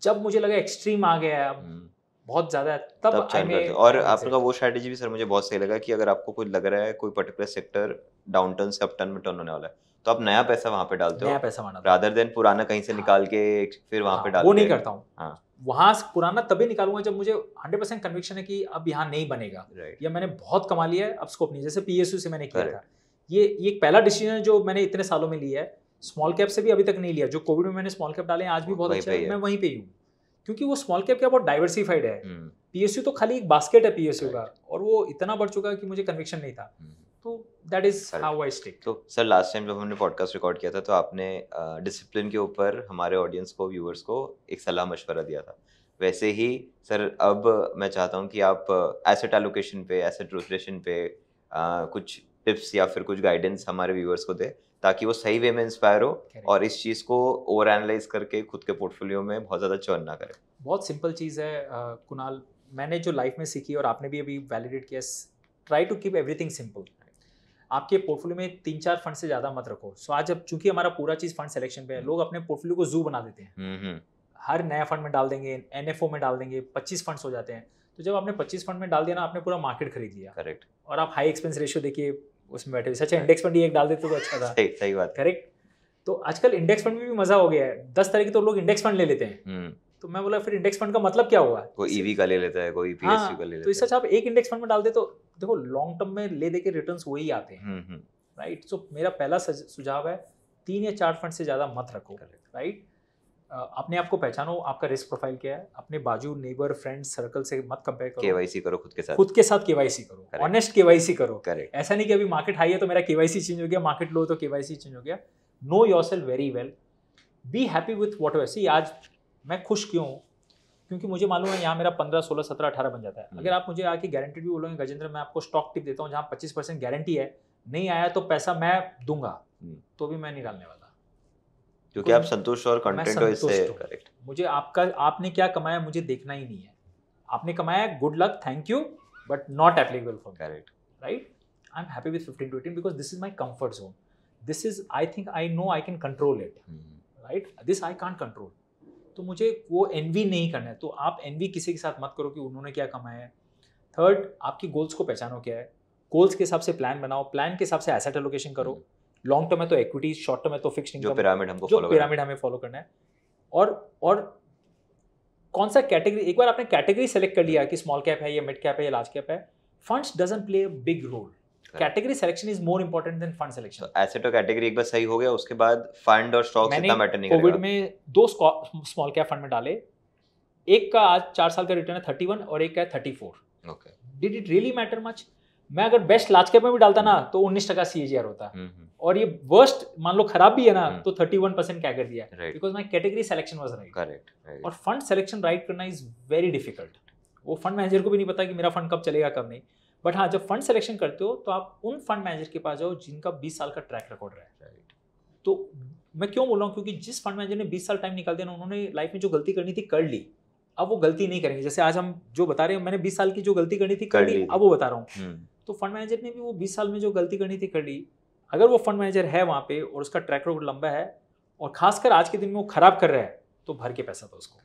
जब मुझे लगा एक्सट्रीम आ गया है hmm. बहुत ज़्यादा है तब, तब चालू करते और आपका वो स्ट्रेटेजी भी सर मुझे बहुत सही लगा कि अगर आपको कोई लग रहा है कोई पर्टिकुलर सेक्टर डाउन टर्न से अपटर्न में टर्न होने वाला है तो आप नया पैसा वहाँ पे डालते हो पैसा रादर देन पुराना कहीं से हाँ, निकाल के फिर वहाँ हाँ, पे डालते वो नहीं करता हूँ हाँ वहाँ से पुराना तभी निकालूंगा जब मुझे 100 परसेंट कन्विक्शन है कि अब यहाँ नहीं बनेगा right. या मैंने बहुत कमा लिया है अब स्कोप नहीं जैसे पी से मैंने किया था ये ये पहला डिसीजन है जो मैंने इतने सालों में लिया है स्मॉल कैप से भी अभी तक नहीं लिया जो कोविड में मैंने स्मॉल कैप डाले आज भी बहुत अच्छा है मैं वहीं पे ही हूँ क्योंकि वो स्मॉल कैप क्या बहुत डाइवर्सिफाइड है पीएसयू हम्म। तो खाली एक बास्केट है पीएसयू का और वो इतना बढ़ चुका है कि मुझे कन्विक्शन नहीं था हम्म। तो that is how I stick तो सर लास्ट टाइम जब हमने पॉडकास्ट रिकॉर्ड किया था तो आपने डिसिप्लिन के ऊपर हमारे ऑडियंस को व्यूअर्स को एक सलाह मशवरा दिया था वैसे ही सर अब मैं चाहता हूँ कि आप एसेट एलोकेशन पे एसेट रोटेशन पे कुछ टिप्स या फिर कुछ गाइडेंस हमारे व्यूअर्स को दे ताकि वो सही वे में इंस्पायर हो और इस चीज़ को ओवर एनालाइज करके खुद के पोर्टफोलियो में बहुत ज़्यादा चर्न ना करे बहुत सिंपल चीज़ है कुणाल मैंने जो लाइफ में सीखी और आपने भी अभी वैलिडेट किया try to keep everything simple आपके पोर्टफोलियो में तीन चार फंड से ज़्यादा मत रखो सो आज अब चूंकि हमारा पूरा चीज़ फंड सिलेक्शन पे है हम्म। लोग अपने पोर्टफोलियो को जू बना देते हैं हम्म, हम्म। हर नया फंड में डाल देंगे एन में डाल देंगे पच्चीस फंड्स हो जाते हैं तो जब आपने पच्चीस फंड में डाल दिया ना आपने पूरा मार्केट खरीद लिया करेक्ट और आप हाई एक्सपेंस रेशियो देखिए उसमें बैठे हुए अच्छा इंडेक्स फंड एक डाल देते तो अच्छा था सही सही बात करेक्ट तो आजकल इंडेक्स फंड में भी मजा हो गया है दस तारीख तो लोग इंडेक्स फंड ले लेते हैं हम्म। तो मैं बोला फिर इंडेक्स फंड का मतलब क्या हुआ कोई ईवी e का ले लेता है कोई हाँ, का ले तो लेता तो इससे अच्छा आप एक इंडेक्स फंड में डाल दे तो देखो लॉन्ग टर्म में ले दे के रिटर्न वही आते हैं राइट हम्म, सो हम्म। मेरा पहला सुझाव है तीन या चार फंड से ज़्यादा मत रखो राइट अपने आप को पहचानो आपका रिस्क प्रोफाइल क्या है अपने बाजू नेबर फ्रेंड सर्कल से मत कंपेयर करो केवाईसी करो खुद के साथ खुद के साथ केवाईसी करो ऑनेस्ट केवाईसी करो करेक्ट ऐसा नहीं कि अभी मार्केट हाई है तो मेरा केवाईसी चेंज हो गया मार्केट लो तो केवाईसी चेंज हो गया know your self very well be happy with what see आज मैं खुश क्यों हूँ क्योंकि मुझे मालूम है यहाँ मेरा पंद्रह सोलह सत्रह अठारह बन जाता है हम्म। अगर आप मुझे आके गारंटी भी बोलोगे गजेंद्र मैं आपको स्टॉक टिप देता हूँ जहाँ पच्चीस परसेंट गारंटी है नहीं आया तो पैसा मैं दूंगा हम्म। तो भी मैं नहीं डालने वाला क्योंकि आप तो संतुष्ट और कंटेंट हो इससे करेक्ट मुझे आपका आपने क्या कमाया मुझे देखना ही नहीं है आपने कमाया good luck thank you but not applicable for correct right I am happy with 15 to 18 because this is my comfort zone this is I think I know I can control it right this I can't control तो मुझे वो N V नहीं करना है तो आप N V किसी के साथ मत करो कि उन्होंने क्या कमाया है थर्ड आपकी गोल्स को पहचानो क्या है गोल्स के हिसाब से प्लान बनाओ प्लान के हिसाब से एसेट एलोकेशन करो hmm. लॉन्ग टर्म है तो इक्विटीज शॉर्ट टर्म है तो फिक्स इनकम पिरामिड हमको जो पिरामिड हमें फॉलो करना है और और कौन सा कैटेगरी एक बार आपने कैटेगरी सेलेक्ट कर लिया हम्म। कि स्मॉल कैप है या मिड कैप है या लार्ज कैप है funds doesn't play a big role category selection is more important than fund selection asset और कैटेगरी एक बार सही हो गया उसके बाद फंड और स्टॉक्स इतना मैटर नहीं कोविड में दो स्मॉल कैप फंड में डाले एक का आज चार साल का रिटर्न है थर्टी वन और एक का है thirty four okay did it really matter much मैं अगर बेस्ट लार्ज कैप में भी डालता ना तो उन्नीस टका सी होता हम्म, हम्म। और ये वर्स्ट मान लो खराब भी है ना हम्म। तो थर्टी वन परसेंट क्या कर दिया because my category selection was right correct और फंड सिलेक्शन राइट करना इज वेरी डिफिकल्ट वो फंड मैनेजर को भी नहीं पता कि मेरा फंड कब चलेगा कब नहीं बट हाँ जब फंड सिलेक्शन करते हो तो आप उन फंड मैनेजर के पास जाओ जिनका बीस साल का ट्रैक रिकॉर्ड रहा है तो मैं क्यों बोल रहा हूँ क्योंकि जिस फंड मैनेजर ने बीस साल टाइम निकाल दिया ना उन्होंने लाइफ में जो गलती करनी थी कर ली अब वो गलती नहीं करेंगे जैसे आज हम जो बता रहे हैं मैंने बीस साल की जो गलती करनी थी कर ली अब वो बता रहा हूँ तो फंड मैनेजर ने भी वो बीस साल में जो गलती करनी थी कर ली अगर वो फंड मैनेजर है वहाँ पे और उसका ट्रैक रिकॉर्ड लंबा है और खासकर आज के दिन में वो खराब कर रहा है तो भर के पैसा था उसको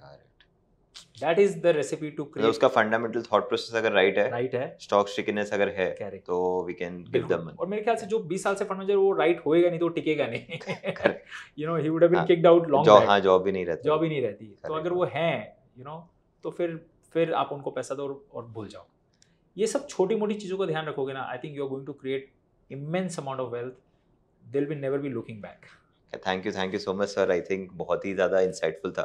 that is the recipe to create उसका फंडामेंटल थॉट प्रोसेस अगर राइट है राइट है स्टॉक स्टिकनेस अगर है Correct. तो वी कैन गिव देम और मेरे ख्याल से जो 20 साल से फंड मैनेजर वो राइट होएगा नहीं तो टिकेगा नहीं you know he would have been kicked out long job हां जॉब भी नहीं रहती जॉब ही नहीं रहती तो Correct. तो अगर वो हैं यू नो तो फिर फिर आप उनको पैसा दो और भूल जाओ ये सब छोटी मोटी चीज़ों का ध्यान रखोगे ना I think you are going to create immense amount of wealth they'll will never be looking back thank you thank you so much sir I think बहुत ही ज़्यादा इंसाइटफुल था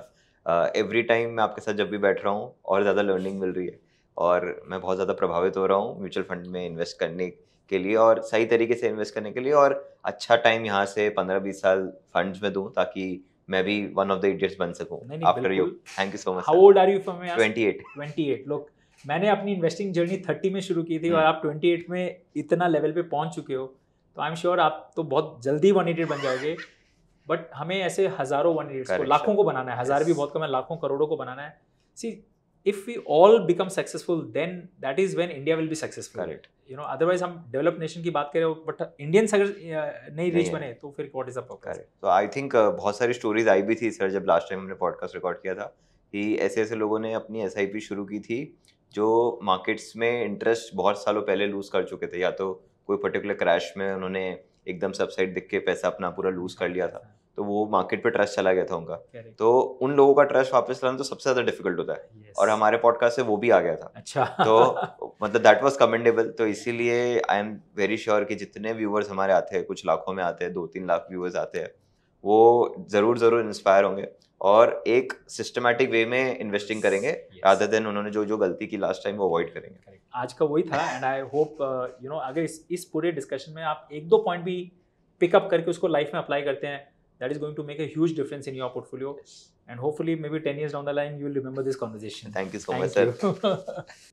एवरी uh, टाइम मैं आपके साथ जब भी बैठ रहा हूँ और ज़्यादा लर्निंग मिल रही है और मैं बहुत ज़्यादा प्रभावित हो रहा हूँ म्यूचुअल फंड में इन्वेस्ट करने के लिए और सही तरीके से इन्वेस्ट करने के लिए और अच्छा टाइम यहाँ से पंद्रह बीस साल फंड्स में दूँ ताकि मैं भी वन ऑफ द इडियट्स बन सकूँ after you thank you so much how old are you from 28 28 look मैंने अपनी इन्वेस्टिंग जर्नी थर्टी में शुरू की थी और हाँ। आप ट्वेंटी एट में इतना लेवल पे पहुंच चुके हो तो आई एम श्योर आप तो बहुत जल्दी वन एटेड बन जाओगे बट हमें ऐसे हज़ारों वन एटेड को लाखों को बनाना है हज़ार भी बहुत कम है लाखों करोड़ों को बनाना है see if we all become successful then that is when India will be successful correct you know otherwise हम डेवलप नेशन की बात करें बट इंडियंस अगर नहीं रीच बने तो फिर वॉट इज़ अ करेक्ट तो आई थिंक बहुत सारी स्टोरीज आई भी थी सर जब लास्ट टाइम हमने पॉडकास्ट रिकॉर्ड किया था कि ऐसे ऐसे लोगों ने अपनी एस शुरू की थी जो मार्केट्स में इंटरेस्ट बहुत सालों पहले लूज़ कर चुके थे या तो कोई पर्टिकुलर क्रैश में उन्होंने एकदम सबसाइड दिख के पैसा अपना पूरा लूज़ कर लिया था अच्छा। तो वो मार्केट पे ट्रस्ट चला गया था उनका तो उन लोगों का ट्रस्ट वापस लाना तो सबसे ज्यादा डिफिकल्ट होता है yes. और हमारे पॉडकास्ट से वो भी आ गया था अच्छा तो मतलब दैट वाज कमेंडेबल तो इसीलिए आई एम वेरी श्योर कि जितने व्यूवर्स हमारे आते हैं कुछ लाखों में आते हैं दो तीन लाख व्यूवर्स आते हैं वो ज़रूर ज़रूर इंस्पायर होंगे और एक सिस्टमैटिक वे में इन्वेस्टिंग करेंगे रादर yes. देन उन्होंने जो जो गलती की लास्ट टाइम वो अवॉइड करेंगे आज का वही था and I hope you know अगर इस इस पूरे डिस्कशन में आप एक दो पॉइंट भी पिकअप करके उसको लाइफ में अप्लाई करते हैं that is going to make a huge difference in your portfolio and hopefully may be ten year down the line you remember this conversation thank you so much sir